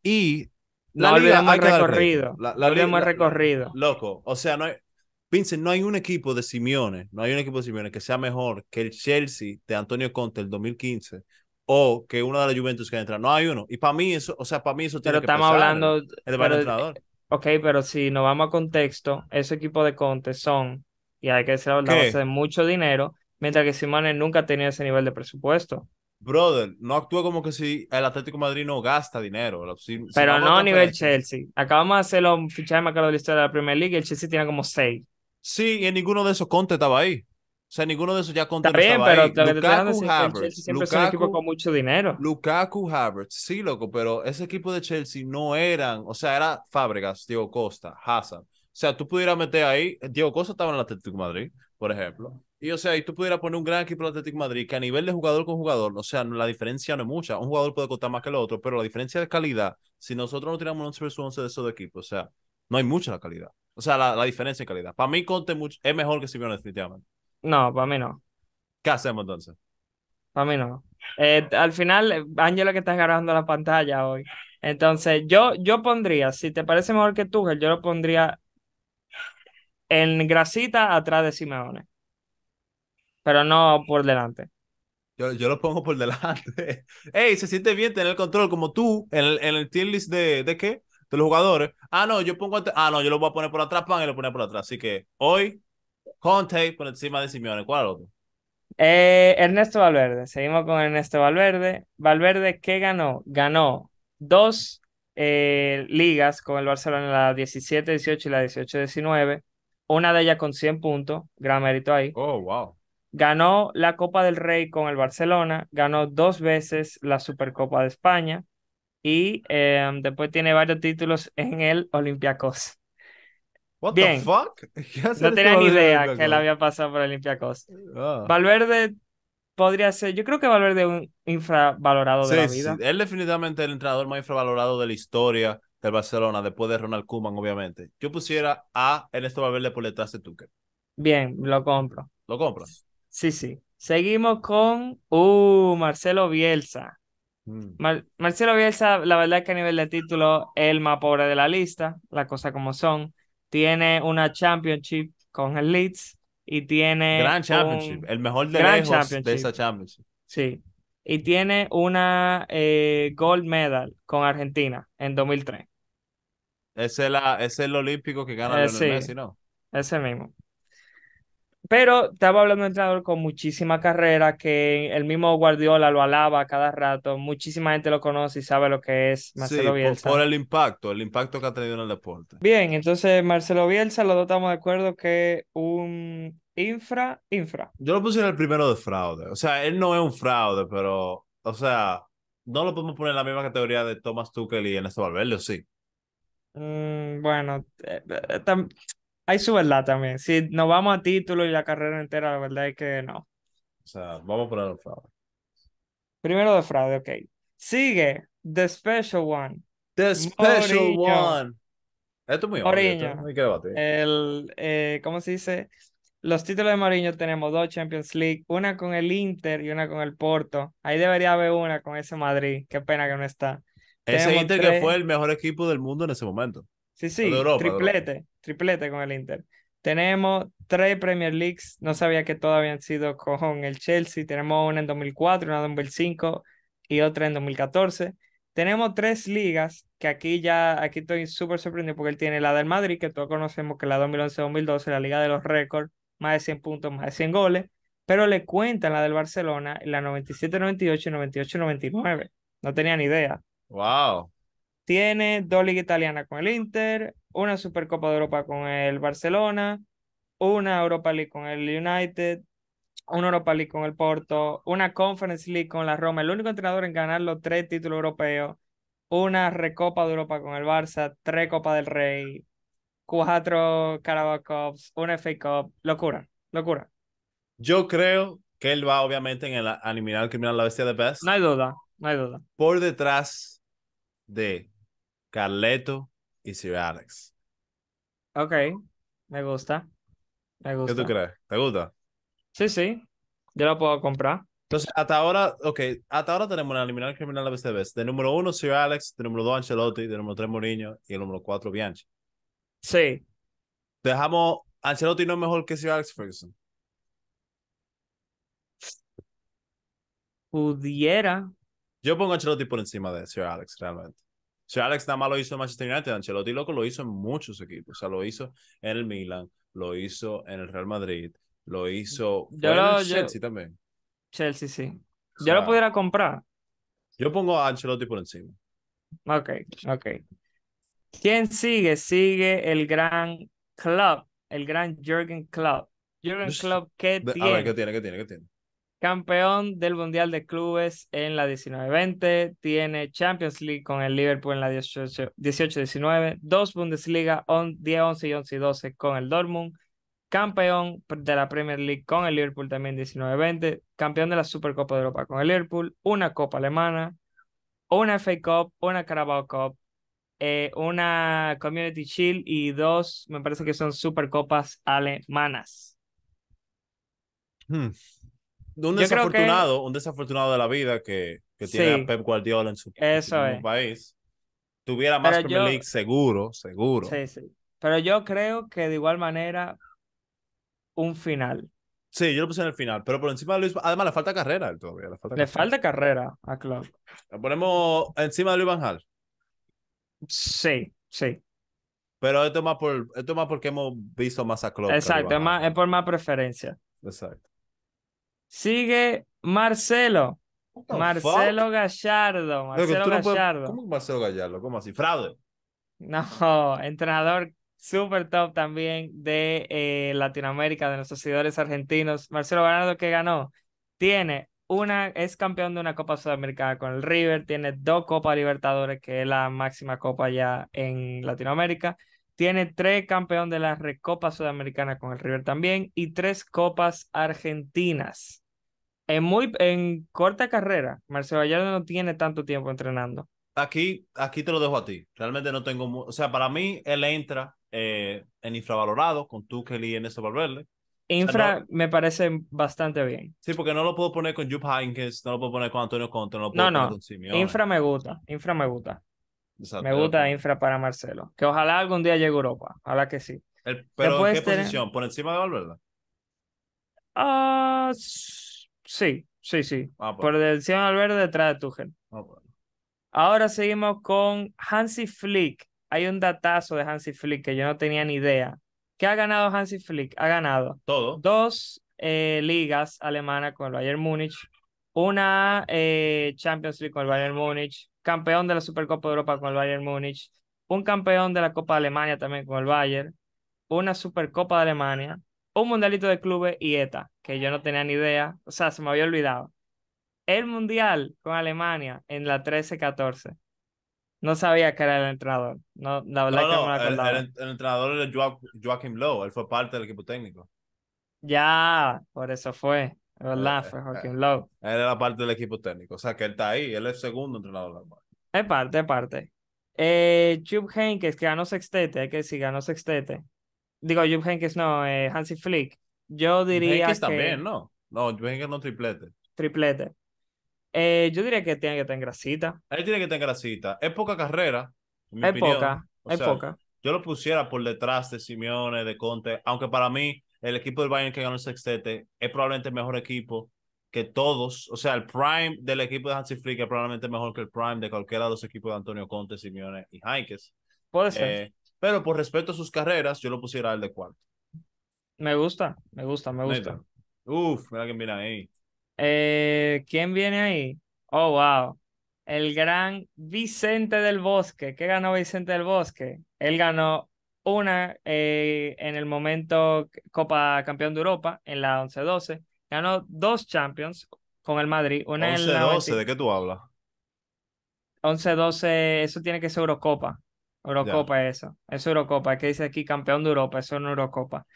Y la no liga recorrido. La, vida más recorrido. Loco, o sea, no hay, no hay un equipo de Simeone, no hay un equipo de Simeone que sea mejor que el Chelsea de Antonio Conte el 2015 o que uno de la Juventus que entra. No hay uno. Y para mí eso, o sea, para mí eso pero estamos hablando Ok, pero si nos vamos a contexto, ese equipo de Conte son, y hay que decirlo, la de mucho dinero, mientras que Simone nunca ha tenido ese nivel de presupuesto. Brother, no actúa como que si el Atlético de Madrid no gasta dinero. pero no a nivel Chelsea. Acabamos de hacerlo los fichajes más de la historia de Premier League y el Chelsea tiene como seis. Sí, y en ninguno de esos Conte estaba ahí. O sea, ninguno de esos ya contra Está bien, pero Lukaku, siempre Lukaku, con mucho dinero. Lukaku, Havertz, sí, loco, pero ese equipo de Chelsea no eran, o sea, era Fábregas, Diego Costa, Hazard. O sea, tú pudieras meter ahí, Diego Costa estaba en el Atlético Madrid, por ejemplo. Y o sea, y tú pudieras poner un gran equipo el Atlético Madrid, que a nivel de jugador con jugador, o sea, la diferencia no es mucha. Un jugador puede contar más que el otro, pero la diferencia de calidad, si nosotros no tiramos un 11 versus 11 de esos equipos, o sea, no hay mucha la calidad. O sea, la, la diferencia en calidad. Para mí, Conte es mejor que Simeone, definitivamente. No, para mí no. ¿Qué hacemos entonces? Para mí no. Eh, al final, eh, Ángelo que estás grabando la pantalla hoy. Entonces, yo, yo pondría, si te parece mejor que tú, yo lo pondría en grasita atrás de Simeone. Pero no por delante. Yo, lo pongo por delante. (laughs) Ey, se siente bien tener el control como tú en el, en tier list de, de qué? De los jugadores. Ah, no, yo pongo. Ah, no, yo lo voy a poner por atrás, pan, y lo pone por atrás. Así que hoy Conte por encima de Simeone. ¿Cuál otro? Eh, Ernesto Valverde. Seguimos con Ernesto Valverde. Valverde, ¿qué ganó? Ganó dos eh, ligas con el Barcelona, la 17-18 y la 18-19. Una de ellas con 100 puntos. Gran mérito ahí. Oh, wow. Ganó la Copa del Rey con el Barcelona. Ganó dos veces la Supercopa de España. Y eh, después tiene varios títulos en el Olympiacos. What fuck? (laughs) No tenía ni idea que él había pasado por Olympiacos. Costa. Ah. Valverde podría ser, yo creo que Valverde es un infravalorado de la vida. Él definitivamente el entrenador más infravalorado de la historia del Barcelona, después de Ronald Kuman obviamente. Yo pusiera a Ernesto Valverde por detrás de Tucker. Bien, lo compro. ¿Lo compro Sí, sí. Seguimos con uh, Marcelo Bielsa. Mm. Marcelo Bielsa, la verdad es que a nivel de título es el más pobre de la lista, las cosas como son tiene una championship con el Leeds y tiene. Gran championship, el mejor de Gran de esa championship. Sí. Y tiene una eh, gold medal con Argentina en 2003. es, es el olímpico que gana eh, Messi, ¿no? Ese mismo pero estaba hablando de un entrenador con muchísima carrera, que el mismo Guardiola lo alaba cada rato, muchísima gente lo conoce y sabe lo que es Marcelo Bielsa. Por, el impacto, el impacto que ha tenido en el deporte. Bien, entonces Marcelo Bielsa, los dos estamos de acuerdo que un infra, infra. Yo lo puse en el primero de fraude, o sea, él no es un fraude, pero, o sea, no lo podemos poner en la misma categoría de Thomas Tuchel y Ernesto Valverde, ¿o sí? Mm, bueno, bueno, eh, eh, hay su verdad también. Si nos vamos a título y la carrera entera, la verdad es que no. O sea, vamos por el fraude. Primero de fraude, ok. Sigue The Special One. The Special One. Esto es muy obvio. El, eh, ¿Cómo se dice? Los títulos de Mariño tenemos dos Champions League, una con el Inter y una con el Porto. Ahí debería haber una con ese Madrid. Qué pena que no está. Ese Inter que fue el mejor equipo del mundo en ese momento. Sí, sí, triplete triplete con el Inter. Tenemos tres Premier Leagues, no sabía que todas habían sido con el Chelsea. Tenemos una en 2004, una en 2005 y otra en 2014. Tenemos tres ligas que aquí ya, aquí estoy súper sorprendido porque él tiene la del Madrid, que todos conocemos que la 2011-2012, la Liga de los Récords, más de 100 puntos, más de 100 goles, pero le cuentan la del Barcelona, la 97-98 98-99. No tenía ni idea. ¡Wow! Tiene dos ligas italianas con el Inter, una Supercopa de Europa con el Barcelona, una Europa League con el United, una Europa League con el Porto, una Conference League con la Roma, el único entrenador en ganar los tres títulos europeos, una Recopa de Europa con el Barça, tres Copa del Rey, cuatro Carabao Cups, una FA Cup, locura, locura. Yo creo que él va obviamente en el, a eliminar al criminal la bestia de Best. No hay duda, no hay duda. Por detrás de Carleto, y Sir Alex. Ok, me gusta. Me gusta. ¿Qué tú crees? ¿Te gusta? Sí, sí, yo lo puedo comprar. Entonces, hasta ahora, ok, hasta ahora tenemos la eliminada criminal a veces de vez. De número uno, Sir Alex, de número dos, Ancelotti, de número tres, Mourinho, y el número cuatro, Bianchi. Sí. Dejamos, Ancelotti no es mejor que Sir Alex Ferguson. Pudiera. Yo pongo Ancelotti por encima de Sir Alex, realmente. Si Alex nada más lo hizo en Manchester United, Ancelotti loco lo hizo en muchos equipos, o sea, lo hizo en el Milan, lo hizo en el Real Madrid, lo hizo en el Chelsea también. Chelsea, sí. yo lo pudiera comprar. Yo pongo a Ancelotti por encima. Ok, ok. ¿Quién sigue? Sigue el gran club, el gran Jürgen Club. Jürgen Club ¿qué tiene? A ver, ¿qué tiene? ¿Qué tiene? ¿Qué tiene? campeón del Mundial de Clubes en la 19-20, tiene Champions League con el Liverpool en la 18-19, dos Bundesliga 10-11 y 11-12 con el Dortmund, campeón de la Premier League con el Liverpool también 19-20, campeón de la Supercopa de Europa con el Liverpool, una Copa Alemana, una FA Cup, una Carabao Cup, eh, una Community Shield y dos, me parece que son Supercopas alemanas. Hmm un desafortunado, un desafortunado de la vida que, que tiene a Pep Guardiola en su, país. Tuviera más Premier League seguro, seguro. Sí, sí. Pero yo creo que de igual manera, un final. Sí, yo lo puse en el final, pero por encima de Luis. Además, le falta carrera todavía. Le falta, carrera. a Klopp. ¿Lo ponemos encima de Luis Van Hal? Sí, sí. Pero esto es más, por, esto porque hemos visto más a Klopp. Exacto, es por más preferencia. Exacto. Sigue Marcelo. Marcelo Gallardo. Marcelo Gallardo. Marcelo Gallardo? ¿Cómo así? Fraude. No, (laughs) entrenador super top también de eh, Latinoamérica, de nuestros seguidores argentinos. Marcelo Gallardo que ganó. Tiene una, es campeón de una Copa Sudamericana con el River, tiene dos Copas Libertadores, que es la máxima copa ya en Latinoamérica. Tiene tres campeón de la Recopa Sudamericana con el River también y tres copas argentinas. En, muy, en corta carrera, Marcelo Gallardo no tiene tanto tiempo entrenando. Aquí, aquí te lo dejo a ti. Realmente no tengo. O sea, para mí, él entra eh, en infravalorado con Tuchel y Ernesto Valverde. Infra me parece bastante bien. Sí, porque no lo puedo poner con Jupp Heynckes, no lo puedo poner con Antonio Conte, no lo puedo no, no. no, Infra me gusta, infra me gusta. Me gusta Infra para Marcelo. Que ojalá algún día llegue a Europa. Ojalá que sí. El, ¿Pero en qué posición? ¿Por encima de Valverde? Ah, sí, sí, sí. Ah, pues. Por encima de Valverde, detrás de Tuchel. Ah, Ahora seguimos con Hansi Flick. Hay un datazo de Hansi Flick que yo no tenía ni idea. ¿Qué ha ganado Hansi Flick? Ha ganado Todo. dos eh, ligas alemanas con el Bayern Múnich, una eh, Champions League con el Bayern Múnich, campeón de la Supercopa de Europa con el Bayern Múnich, un campeón de la Copa de Alemania también con el Bayern, una Supercopa de Alemania, un Mundialito de Clubes y ETA, que yo no tenía ni idea, o sea, se me había olvidado. El Mundial con Alemania en la 13-14. No sabía que era el entrenador. No, la verdad que no me acordaba. El, entrenador era Joachim Lowe, él fue parte del equipo técnico. Ya, por eso fue era eh, la eh, eh, Él era parte del equipo técnico, o sea que él está ahí, él es segundo entrenador. Es parte, es parte. Eh, Jupp Heynckes, que ganó sextete, que decir, ganó sextete. Digo, Jupp Heynckes no, Hansi Flick. Yo diría Henkes que... también, ¿no? No, Jupp Heynckes no triplete. Triplete. Eh, yo diría que tiene que tener grasita. Él tiene que tener grasita. Es poca carrera, es Poca, es poca. Yo lo pusiera por detrás de Simeone, de Conte, aunque para mí el equipo del Bayern que ganó el sextete es probablemente el mejor equipo que todos, o sea, el prime del equipo de Hansi Flick es probablemente mejor que el prime de cualquiera de los equipos de Antonio Conte, Simeone y Heinkes. Puede ser. Eh, pero por respecto a sus carreras, yo lo pusiera el de cuarto. Me gusta, me gusta, me gusta. Uf, mira quién viene ahí. Eh, ¿Quién viene ahí? Oh, wow. El gran Vicente del Bosque. ¿Qué ganó Vicente del Bosque? Él ganó una eh, en el momento Copa Campeón de Europa, en la 11-12. Ganó dos Champions con el Madrid. Una 11-12, ¿de qué tú hablas? 11-12, eso tiene que ser Eurocopa. Eurocopa es eso. Es Eurocopa. que dice aquí campeón de Europa. Eso es Eurocopa.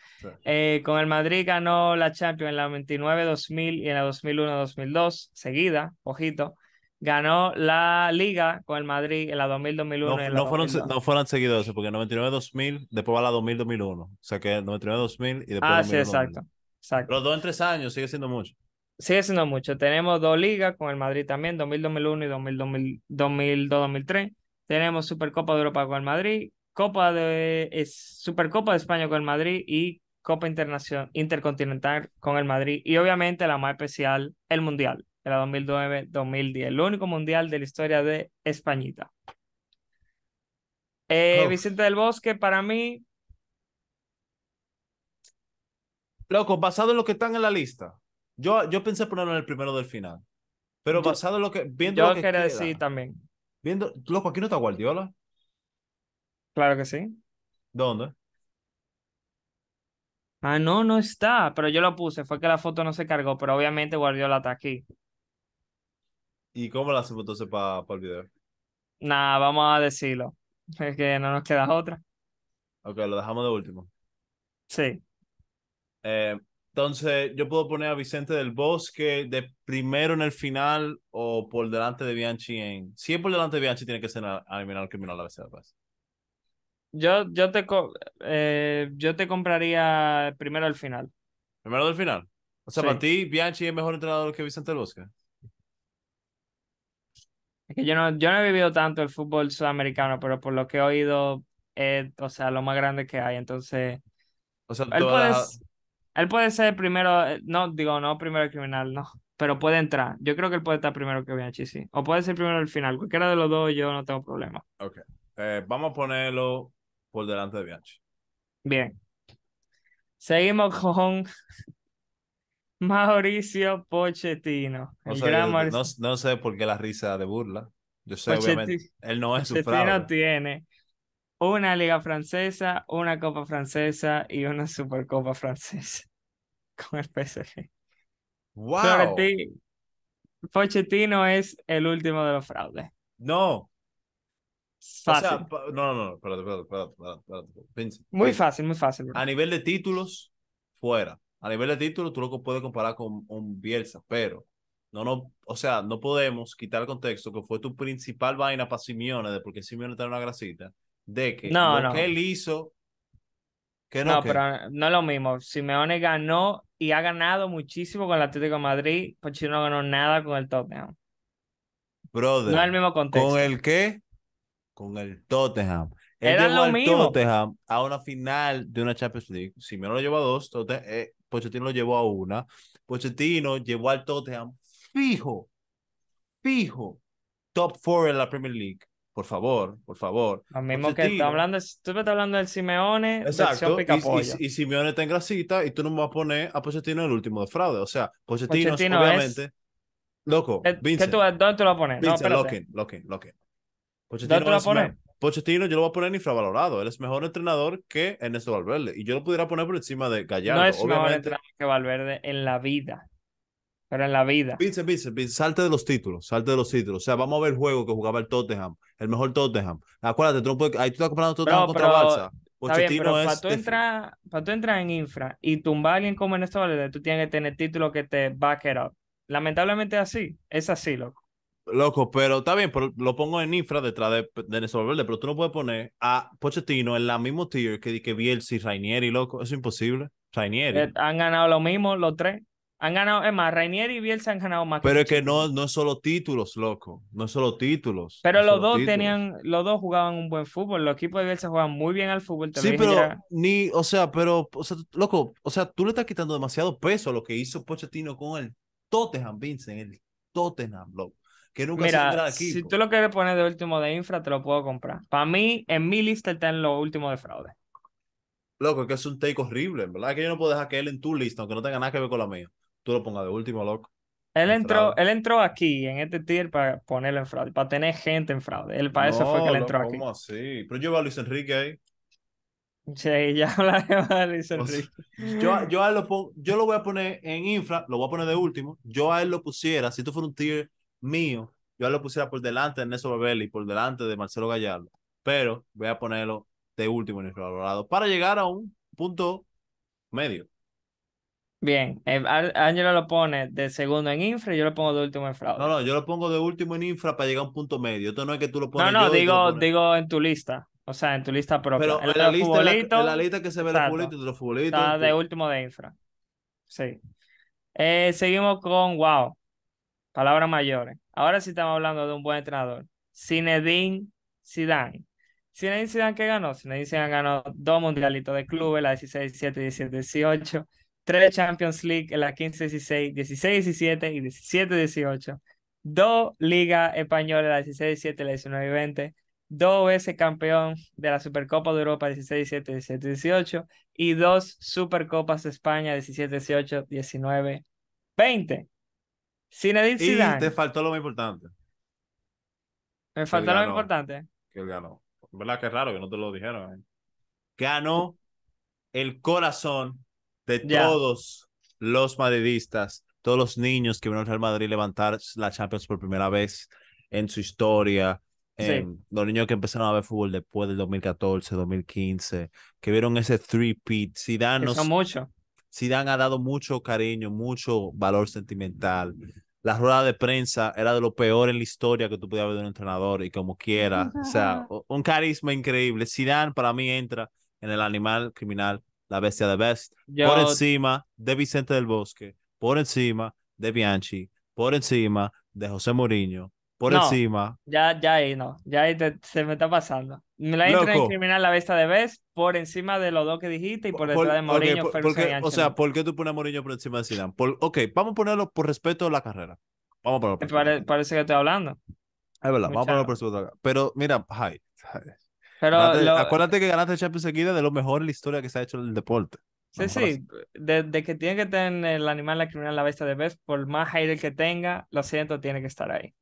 Eh, con el Madrid ganó la Champions en la 99-2000 y en la 2001-2002. Seguida, ojito ganó la liga con el Madrid en la 2000-2001. No, fueron, no fueron seguidores, porque 99-2000, después va la 2000-2001. O sea que 99-2000 y después. Ah, sí, exacto, exacto. Los dos en tres años sigue siendo mucho. Sigue siendo mucho. Tenemos dos ligas con el Madrid también, 2000-2001 y 2002-2003. Tenemos Supercopa de Europa con el Madrid, Copa de es, Supercopa de España con el Madrid y Copa Internacional, Intercontinental con el Madrid y obviamente la más especial, el Mundial de la 2009-2010, el único mundial de la historia de Españita. Eh, Vicente del Bosque, para mí. Loco, basado en lo que están en la lista. Yo, yo pensé ponerlo en el primero del final. Pero basado en lo que. Viendo yo quería decir también. Viendo, loco, aquí no está Guardiola. Claro que sí. ¿Dónde? Ah, no, no está. Pero yo lo puse. Fue que la foto no se cargó. Pero obviamente Guardiola está aquí. ¿Y cómo la hacemos entonces para el video? Nada, vamos a decirlo. Es que no nos queda otra. Ok, lo dejamos de último. Sí. Eh, entonces, yo puedo poner a Vicente del Bosque de primero en el final o por delante de Bianchi en. Si por delante de Bianchi, tiene que ser al criminal a veces pues. Yo, yo, te eh, yo te compraría primero al final. ¿Primero del final? O sea, para ti, Bianchi es mejor entrenador que Vicente del Bosque. Es que yo no, yo no he vivido tanto el fútbol sudamericano, pero por lo que he oído, es, o sea, lo más grande que hay. Entonces, o él, puede, él puede ser primero, eh, no, digo, no primero criminal, no, pero puede entrar. Yo creo que él puede estar primero que Bianchi, sí. O puede ser primero el final. Cualquiera de los dos, yo no tengo problema. Ok. Eh, vamos a ponerlo por delante de Bianchi. Bien. Seguimos con (laughs) Mauricio Pochettino. No sé, por qué la risa de burla. Yo sé, obviamente, él no es Pochettino tiene una liga francesa, una copa francesa y una supercopa francesa (laughs) con el PSG. ¡Wow! Pochettino es el último de los fraudes. No. Fácil. no, no, no, espérate, espérate, Muy fácil, muy fácil. A nivel de títulos, fuera a nivel de título, tú lo puedes comparar con un Bielsa, pero no, no, o sea, no podemos quitar el contexto que fue tu principal vaina para Simeone, de porque Simeone tiene una grasita, de que no, que él hizo. Que no, no pero no es lo mismo. Simeone ganó y ha ganado muchísimo con el Atlético de Madrid. Pochino no ganó nada con el Tottenham. Brother. No es el mismo contexto. ¿Con el qué? Con el Tottenham. Era lo mismo. a una final de una Champions League. Simeone lo lleva a dos. Tottenham, eh, Pochettino lo llevó a una. Pochettino llevó al Tottenham fijo, fijo, top four en la Premier League. Por favor, por favor. Lo mismo que está hablando, tú me estás hablando del Simeone, Exacto. Y, y, Simeone está en grasita y tú no me vas a poner a Pochettino el último de fraude. O sea, Pochettino, obviamente. Loco, ¿Dónde tú lo pones? a poner? Vincent, no, ¿Dónde tú lo pones? Pochettino yo lo voy a poner infravalorado. Él es mejor entrenador que Ernesto Valverde. Y yo lo pudiera poner por encima de Gallardo. No es mejor entrenador que Valverde en la vida. Pero en la vida. Vince, Vince, salte de los títulos, salte de los títulos. O sea, vamos a ver el juego que jugaba el Tottenham, el mejor Tottenham. Acuérdate, tú ahí tú estás comprando Tottenham contra Balsa. Barça. Bien, pero para tú, entrar, en infra y tumbar a alguien como Ernesto Valverde, tú tienes que tener títulos que te back up. Lamentablemente así, es así, loco. Loco, pero está bien, lo pongo en infra detrás de, de Néstor pero tú no puedes poner a Pochettino en la misma tier que, que Bielsa y Rainieri, loco. Eso es imposible. Rainieri. Eh, han ganado lo mismo los tres. Han ganado, es más, Rainieri y Bielsa han ganado más. Pero es que no, no es solo títulos, loco. No es solo títulos. Pero los dos tenían, los dos jugaban un buen fútbol. Los equipos de Bielsa jugaban muy bien al fútbol. sí, pero ni, o sea, pero, o sea, loco, o sea, tú le estás quitando demasiado peso a lo que hizo Pochettino con el Tottenham, Vincent, el Tottenham, loco nunca Mira, Si tú lo quieres poner de último de infra, te lo puedo comprar. Para mí, en mi lista está en lo último de fraude. Loco, es que es un take horrible, ¿verdad? que yo no puedo dejar que él en tu lista, aunque no tenga nada que ver con la mía. Tú lo pongas de último, loco. Él entró, él entró aquí, en este tier, para ponerlo en fraude, para tener gente en fraude. Él, para eso fue que él entró aquí. ¿Cómo así? Pero yo veo a Luis Enrique ahí. Sí, (laughs) ya hablaremos de Luis Enrique. yo, lo yo lo voy a poner en infra, lo voy a poner de último. Yo a él lo pusiera, si tú fuera un tier mío, yo lo pusiera por delante de Néstor Babel y por delante de Marcelo Gallardo, pero voy a ponerlo de último en el valorado para llegar a un punto medio. Bien, eh, Ángelo lo pone de segundo en infra y yo lo pongo de último en Infra. No, no, yo lo pongo de último en infra para llegar a un punto medio. Esto no es que tú lo pones. No, no, digo, digo en tu lista. O sea, en tu lista propia. Pero en, la, lista, que se ve de los de último de infra. Sí. Eh, seguimos con wow palabras mayores. Ahora sí estamos hablando de un buen entrenador. Zinedine Zidane. Zinedine Zidane que ganó. Zinedine Zidane ganó dos mundialitos de clubes, la 16, 17, 17, 18, tres Champions League en la 15, 16, 16, 17 y 17, 18, dos Ligas Españolas, la 16, 17, la 19 y 20, dos veces campeón de la Supercopa de Europa 16, 17, 17, 18 y dos Supercopas de España 17, 18, 19, 20 y te faltó lo más importante. Me faltó lo más importante. Que él ganó. ¿Verdad es raro que no te lo dijeron? Eh. Ganó el corazón de todos los madridistas, todos los niños que vieron al Real Madrid levantar la Champions por primera vez en su historia. Los niños que empezaron a ver fútbol después del 2014, 2015, que vieron ese three-peat. Zidane, mucho. Zidane ha dado mucho cariño, mucho valor sentimental. La rueda de prensa era de lo peor en la historia que tú podías ver de un entrenador y como quiera. O sea, (laughs) un carisma increíble. Zidane para mí entra en el animal criminal, la bestia de Best. Por encima de Vicente del Bosque, por encima de Bianchi, por encima de José Mourinho, por encima. Ya, ya ahí no, ya ahí se me está pasando. Me la entra en criminal la besta de vez por encima de los dos que dijiste y por detrás de Mourinho, O sea, ¿por qué tú pones a Mourinho por encima de Zidane? ok, vamos a ponerlo por respeto a la carrera. Vamos a ponerlo. parece que estoy hablando. Es verdad, vamos a ponerlo por respeto Pero mira, hi, Pero acuérdate que ganaste el Champions seguida de lo mejor en la historia que se ha hecho en el deporte. Sí, sí, desde de que tiene que tener el animal, la criminal, la besta de vez, por más aire que tenga, lo siento, tiene que estar ahí.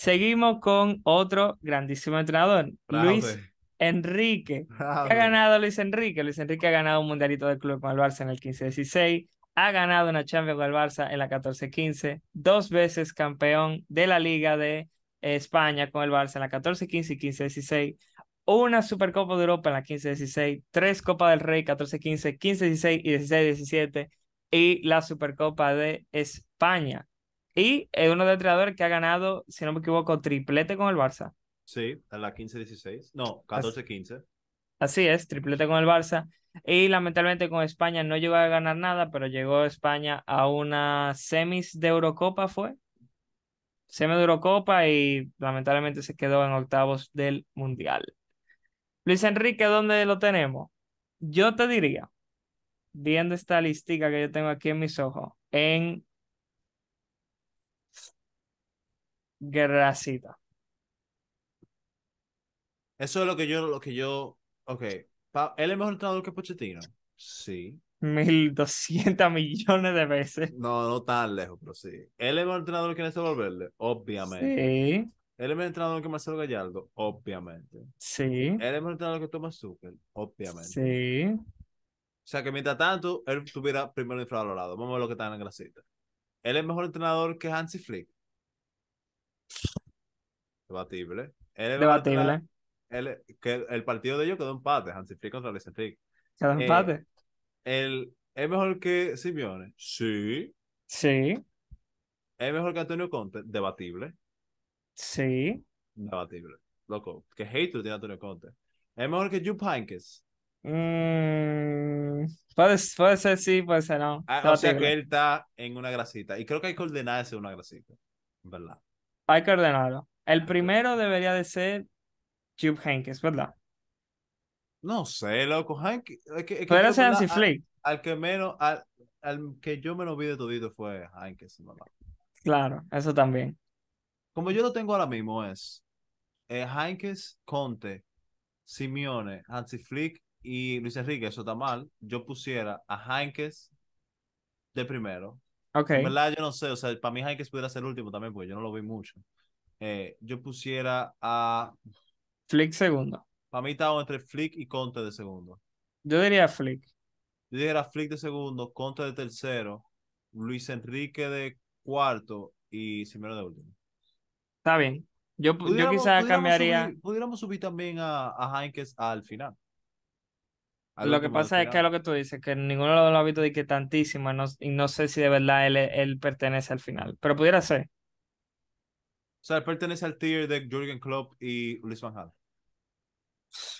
Seguimos con otro grandísimo entrenador, Luis pues. Enrique. ha pues. ganado Luis Enrique? Luis Enrique ha ganado un mundialito del club con el Barça en el 15-16, ha ganado una Champions el Barça en la 14-15, dos veces campeón de la Liga de España con el Barça en la 14-15 y 15-16, una Supercopa de Europa en la 15-16, tres Copa del Rey 14-15, 15-16 y 16-17 y la Supercopa de España. Y es uno de los entrenadores que ha ganado, si no me equivoco, triplete con el Barça. Sí, a la 15-16. No, 14-15. Así es, triplete con el Barça. Y lamentablemente con España no llegó a ganar nada, pero llegó España a una semis de Eurocopa, ¿fue? Semis de Eurocopa y lamentablemente se quedó en octavos del Mundial. Luis Enrique, ¿dónde lo tenemos? Yo te diría, viendo esta listica que yo tengo aquí en mis ojos, en grasita. Eso es lo que yo, lo que yo, ok. ¿Él es mejor entrenador que Pochettino? Sí. 1200 (laughs) millones de veces. No, no tan lejos, pero sí. ¿Él es mejor entrenador que Néstor Valverde? Obviamente. Sí. ¿Él es mejor entrenador que Marcelo Gallardo? Obviamente. Sí. ¿Él es mejor entrenador que Thomas Zucker? Obviamente. Sí. O sea que mientras tanto, él estuviera primero infravalorado. Vamos a ver lo que está en la grasita. ¿Él es mejor entrenador que Hansi Flick? Debatible. Él Debatible. el partido de ellos quedó empate, Hansi contra Luis Enrique. ¿Quedó eh, empate? el ¿Es mejor que Simeone? Sí. Sí. ¿Es mejor que Antonio Conte? Debatible. Sí. Debatible. Loco, qué hater tiene Antonio Conte. ¿Es mejor que Jupp Heynckes? Mm, puede, puede, ser sí, puede ser no. Ah, o sea que él está en una grasita. Y creo que hay que en una grasita. ¿Verdad? Hay que ordenarlo. El primero debería de ser Jube Henkes, ¿verdad? No sé, loco. al, que menos, al, que yo menos vi de todito fue Hankes, Claro, eso también. Como yo lo tengo ahora mismo es eh, Hankes, Conte, Simeone, Hansi Flick y Luis Enrique, eso está mal. Yo pusiera a Hankes de primero, Ok. En verdad, yo no sé, o sea, para mí que pudiera ser último también, porque yo no lo vi mucho. Eh, yo pusiera a. Flick segundo. Para mí estaba entre Flick y Conte de segundo. Yo diría Flick. Yo diría Flick de segundo, Conte de tercero, Luis Enrique de cuarto y Simeone de último. Está bien. Yo, yo quizás cambiaría. pudiéramos subir también a, a al final. Lo que, pasa es que lo que tú dices, que ninguno de los dos lo ha visto de que tantísima, no, y no sé si de verdad él, él pertenece al final, pero pudiera ser. O sea, él pertenece al tier de Jürgen Klopp y Luis Van Gaal.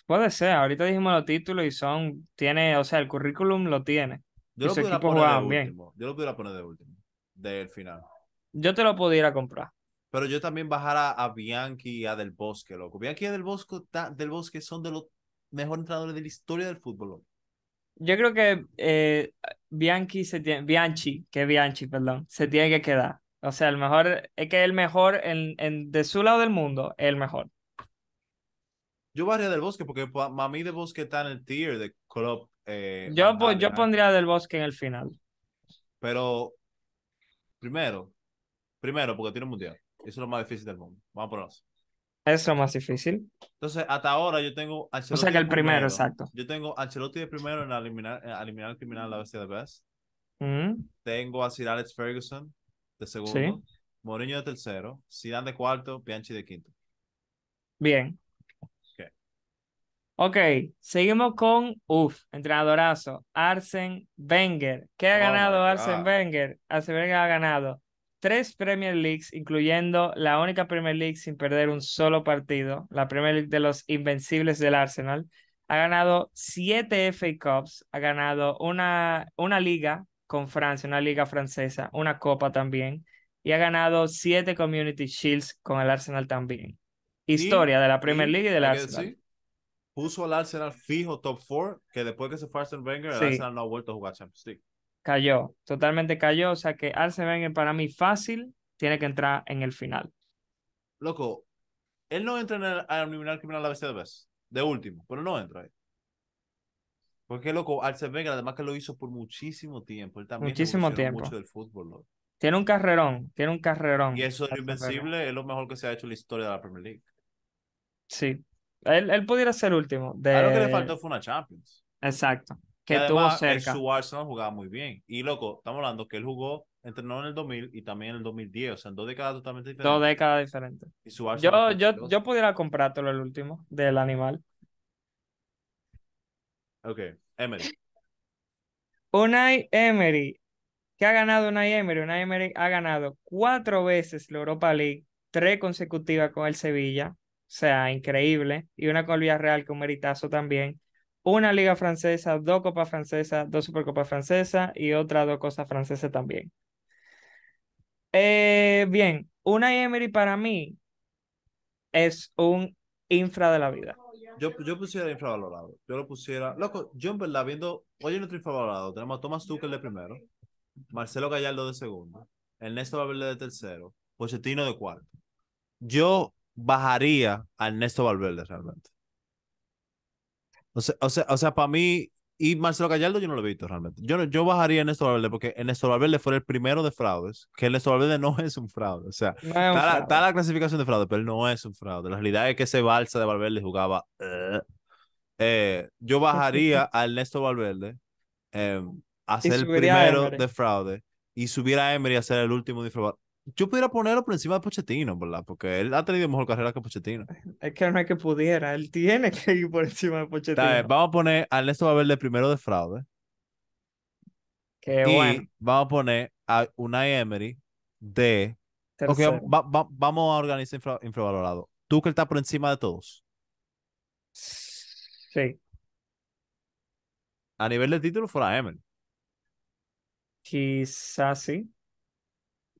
Puede ser, ahorita dijimos los títulos y son, tiene, o sea, el currículum lo tiene. Yo lo, pudiera poner de Bien. Yo lo pudiera poner de último, del final. Yo te lo pudiera comprar. Pero yo también bajara a Bianchi y a Del Bosque, loco. Bianchi y a Del Bosque, del Bosque son de los mejor entrenador de la historia del fútbol. Yo creo que eh, Bianchi, se tiene, Bianchi, que Bianchi, perdón, se tiene que quedar. O sea, el mejor, es que el mejor en, de su lado del mundo, el mejor. Yo barría del bosque porque para mí del bosque está en el tier de club. Eh, yo, yo pondría del bosque en el final. Pero primero, primero porque tiene mundial. Eso es lo más difícil del mundo. Vamos por eso. Es lo más difícil. Entonces, hasta ahora yo tengo O sea que el primero, exacto. Yo tengo Ancelotti de primero en eliminar, eliminar el criminal la bestia de Best. Mm. Tengo a Sir Alex Ferguson de segundo. Sí. de tercero. Zidane de cuarto. Bianchi de quinto. Bien. Okay. ok, seguimos con, Uf, entrenadorazo, Arsen Wenger. ¿Qué ha oh ganado Arsen Wenger? Arsen Wenger ha ganado tres Premier Leagues, incluyendo la única Premier League sin perder un solo partido, la Premier League de los Invencibles del Arsenal. Ha ganado siete FA Cups, ha ganado una, una liga con Francia, una liga francesa, una copa también, y ha ganado siete Community Shields con el Arsenal también. Historia de la Premier League y del Arsenal. puso al Arsenal fijo top four, que después que se fue Wenger, el Arsenal no ha vuelto a jugar Champions League cayó, totalmente cayó. O sea que Arce Wenger para mí fácil tiene que entrar en el final. Loco, él no entra en el, final Criminal la vez de vez, de último, pero no entra ahí. Porque, loco, Arce Wenger, además que lo hizo por muchísimo tiempo, él también muchísimo tiempo. mucho del fútbol, Tiene un carrerón, tiene un carrerón. Y eso de invencible es lo mejor que se ha hecho en la historia de la Premier League. Sí. Él, él pudiera ser último. De... lo que le faltó fue una Champions. Exacto que tuvo cerca. Su Arsenal jugaba muy bien. Y loco, estamos hablando que él jugó, entrenó en el 2000 y también en el 2010. O sea, en dos décadas totalmente diferentes. Dos décadas diferentes. yo, yo, yo pudiera comprártelo el último, del animal. Ok, Emery. Unai Emery. ¿Qué ha ganado Unai Emery? Unai Emery ha ganado cuatro veces la Europa League, tres consecutivas con el Sevilla. O sea, increíble. Y una con el Villarreal, que un meritazo también una liga francesa, dos copas francesas, dos supercopas francesas y otra dos cosas francesas también. Eh, bien, una Emery para mí es un infra de la vida. Yo, yo pusiera infravalorado. Yo lo pusiera. Loco, yo en verdad viendo. Oye, nuestro infravalorado. Tenemos a Thomas Tucker de primero, Marcelo Gallardo de segundo, Ernesto Valverde de tercero, Pochettino de cuarto. Yo bajaría a Ernesto Valverde realmente. O sea, para mí, y Marcelo Gallardo yo no lo he visto realmente. Yo, yo bajaría a Néstor Valverde porque Néstor Valverde fue el primero de fraudes, que Néstor Valverde no es un fraude. O sea, está, la, clasificación de fraude, pero él no es un fraude. La realidad es que ese balsa de Valverde jugaba... Eh. Eh, yo bajaría (laughs) em, a Ernesto Valverde a ser el primero de fraude y subiera a Emery a ser el último de fraude yo pudiera ponerlo por encima de Pochettino, ¿verdad? Porque él ha tenido mejor carrera que Pochettino. Es que no es que pudiera, él tiene que ir por encima de Pochettino. vamos a poner a Ernesto Valverde primero de fraude. Qué y vamos a poner a Unai Emery de... vamos a organizar infravalorado. ¿Tú que está por encima de todos? Sí. A nivel de título fuera Emery. Quizás sí.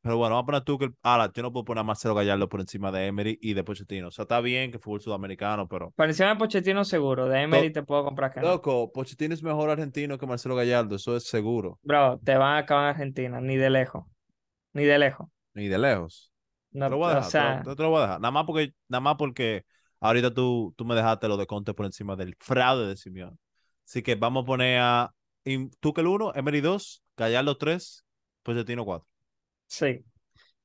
Pero bueno, vamos a poner tú que. Ahora, yo no puedo poner a Marcelo Gallardo por encima de Emery y de Pochettino. O sea, está bien que fútbol sudamericano, pero. Por encima de Pochettino, seguro. De Emery te puedo comprar Loco, Pochettino es mejor argentino que Marcelo Gallardo, eso es seguro. Bro, te van a acabar en Argentina, ni de lejos. Ni de lejos. Ni de lejos. No, te lo voy a dejar. te, lo, voy a dejar. Nada más porque, nada más porque ahorita tú, tú me dejaste lo de Conte por encima del fraude de Simeón. Así que vamos a poner a que ¿Tú el uno? Emery dos. Gallardo tres. Pochettino cuatro. Sí.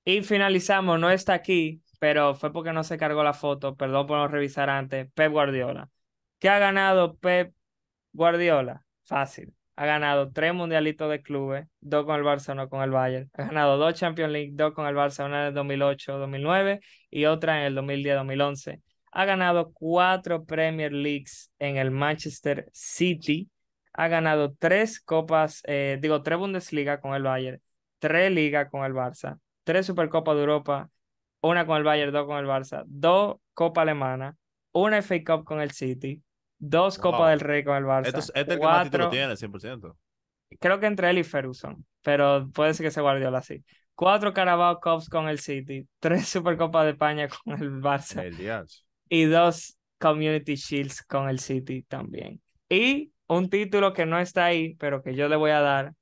Y finalizamos, no está aquí, pero fue porque no se cargó la foto, perdón por no revisar antes, Pep Guardiola. ¿Qué ha ganado Pep Guardiola? Fácil. Ha ganado tres mundialitos de clubes, dos con el Barcelona, con el Bayern. Ha ganado dos Champions League, dos con el Barcelona en el 2008-2009 y otra en el 2010-2011. Ha ganado cuatro Premier Leagues en el Manchester City. Ha ganado tres copas, eh, digo, tres Bundesliga con el Bayern tres ligas con el Barça, tres Supercopas de Europa, una con el Bayern, dos con el Barça, dos Copa Alemana, una FA Cup con el City, dos Copas del Rey con el Barça. Este es, cuatro, el que más título tiene, 100%. Creo que entre él y Ferguson, pero puede ser que se la así. Cuatro Carabao Cups con el City, tres Supercopas de España con el Barça. y dos Community Shields con el City también. Y un título que no está ahí, pero que yo le voy a dar,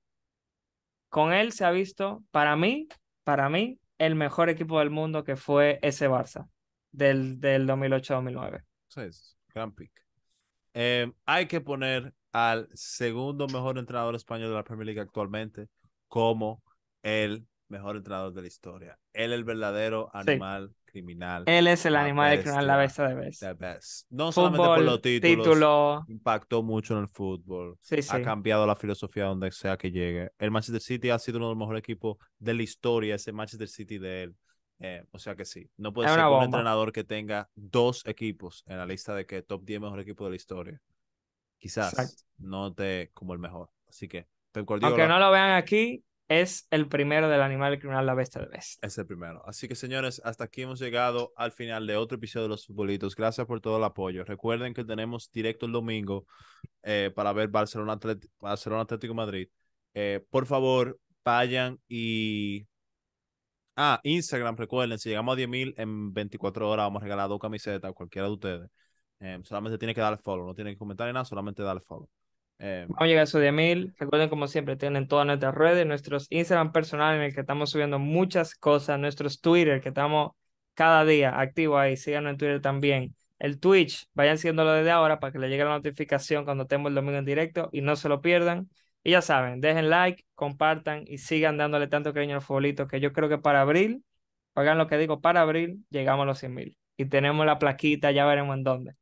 con él se ha visto, para mí, para mí, el mejor equipo del mundo que fue ese Barça del, del 2008-2009. Sí, gran pick. Em, hay que poner al segundo mejor entrenador español de la Premier League actualmente como el mejor entrenador de la historia. Él, el verdadero animal criminal. Él es el animal de criminal, la bestia de bestia. Best. No solamente por los títulos. Impactó mucho en el fútbol. Ha cambiado la filosofía donde sea que llegue. El Manchester City ha sido uno de los mejores equipos de la historia, ese Manchester City de él. Eh, o sea que sí, no puede ser un entrenador que tenga dos equipos en la lista de que top 10 mejor equipo de la historia. Quizás no te como el mejor. Así que, Aunque no lo vean aquí, es el primero del animal criminal La Bestia de Best. Es el primero. Así que señores, hasta aquí hemos llegado al final de otro episodio de Los Futbolitos. Gracias por todo el apoyo. Recuerden que tenemos directo el domingo eh, para ver Barcelona, Barcelona Atlético Madrid. Eh, por favor, vayan y... Ah, Instagram, recuerden, si llegamos a 10.000 en 24 horas vamos a regalar dos camisetas a cualquiera de ustedes. Eh, solamente tiene que dar follow, no tienen que comentar ni nada, solamente dar follow. Eh, Vamos a llegar a eso de mil. Recuerden, como siempre, tienen todas nuestras redes, nuestros Instagram personal en el que estamos subiendo muchas cosas, nuestros Twitter que estamos cada día activos ahí. Síganos en Twitter también. El Twitch, vayan siguiéndolo desde ahora para que les llegue la notificación cuando tengamos el domingo en directo y no se lo pierdan. Y ya saben, dejen like, compartan y sigan dándole tanto cariño al futbolito que yo creo que para abril, hagan lo que digo, para abril llegamos a los 100 mil. Y tenemos la plaquita, ya veremos en dónde.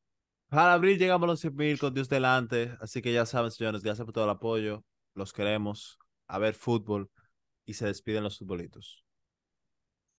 Para abril llegamos a los 100.000, con Dios delante. Así que ya saben, señores, gracias por todo el apoyo. Los queremos. A ver fútbol. Y se despiden los futbolitos.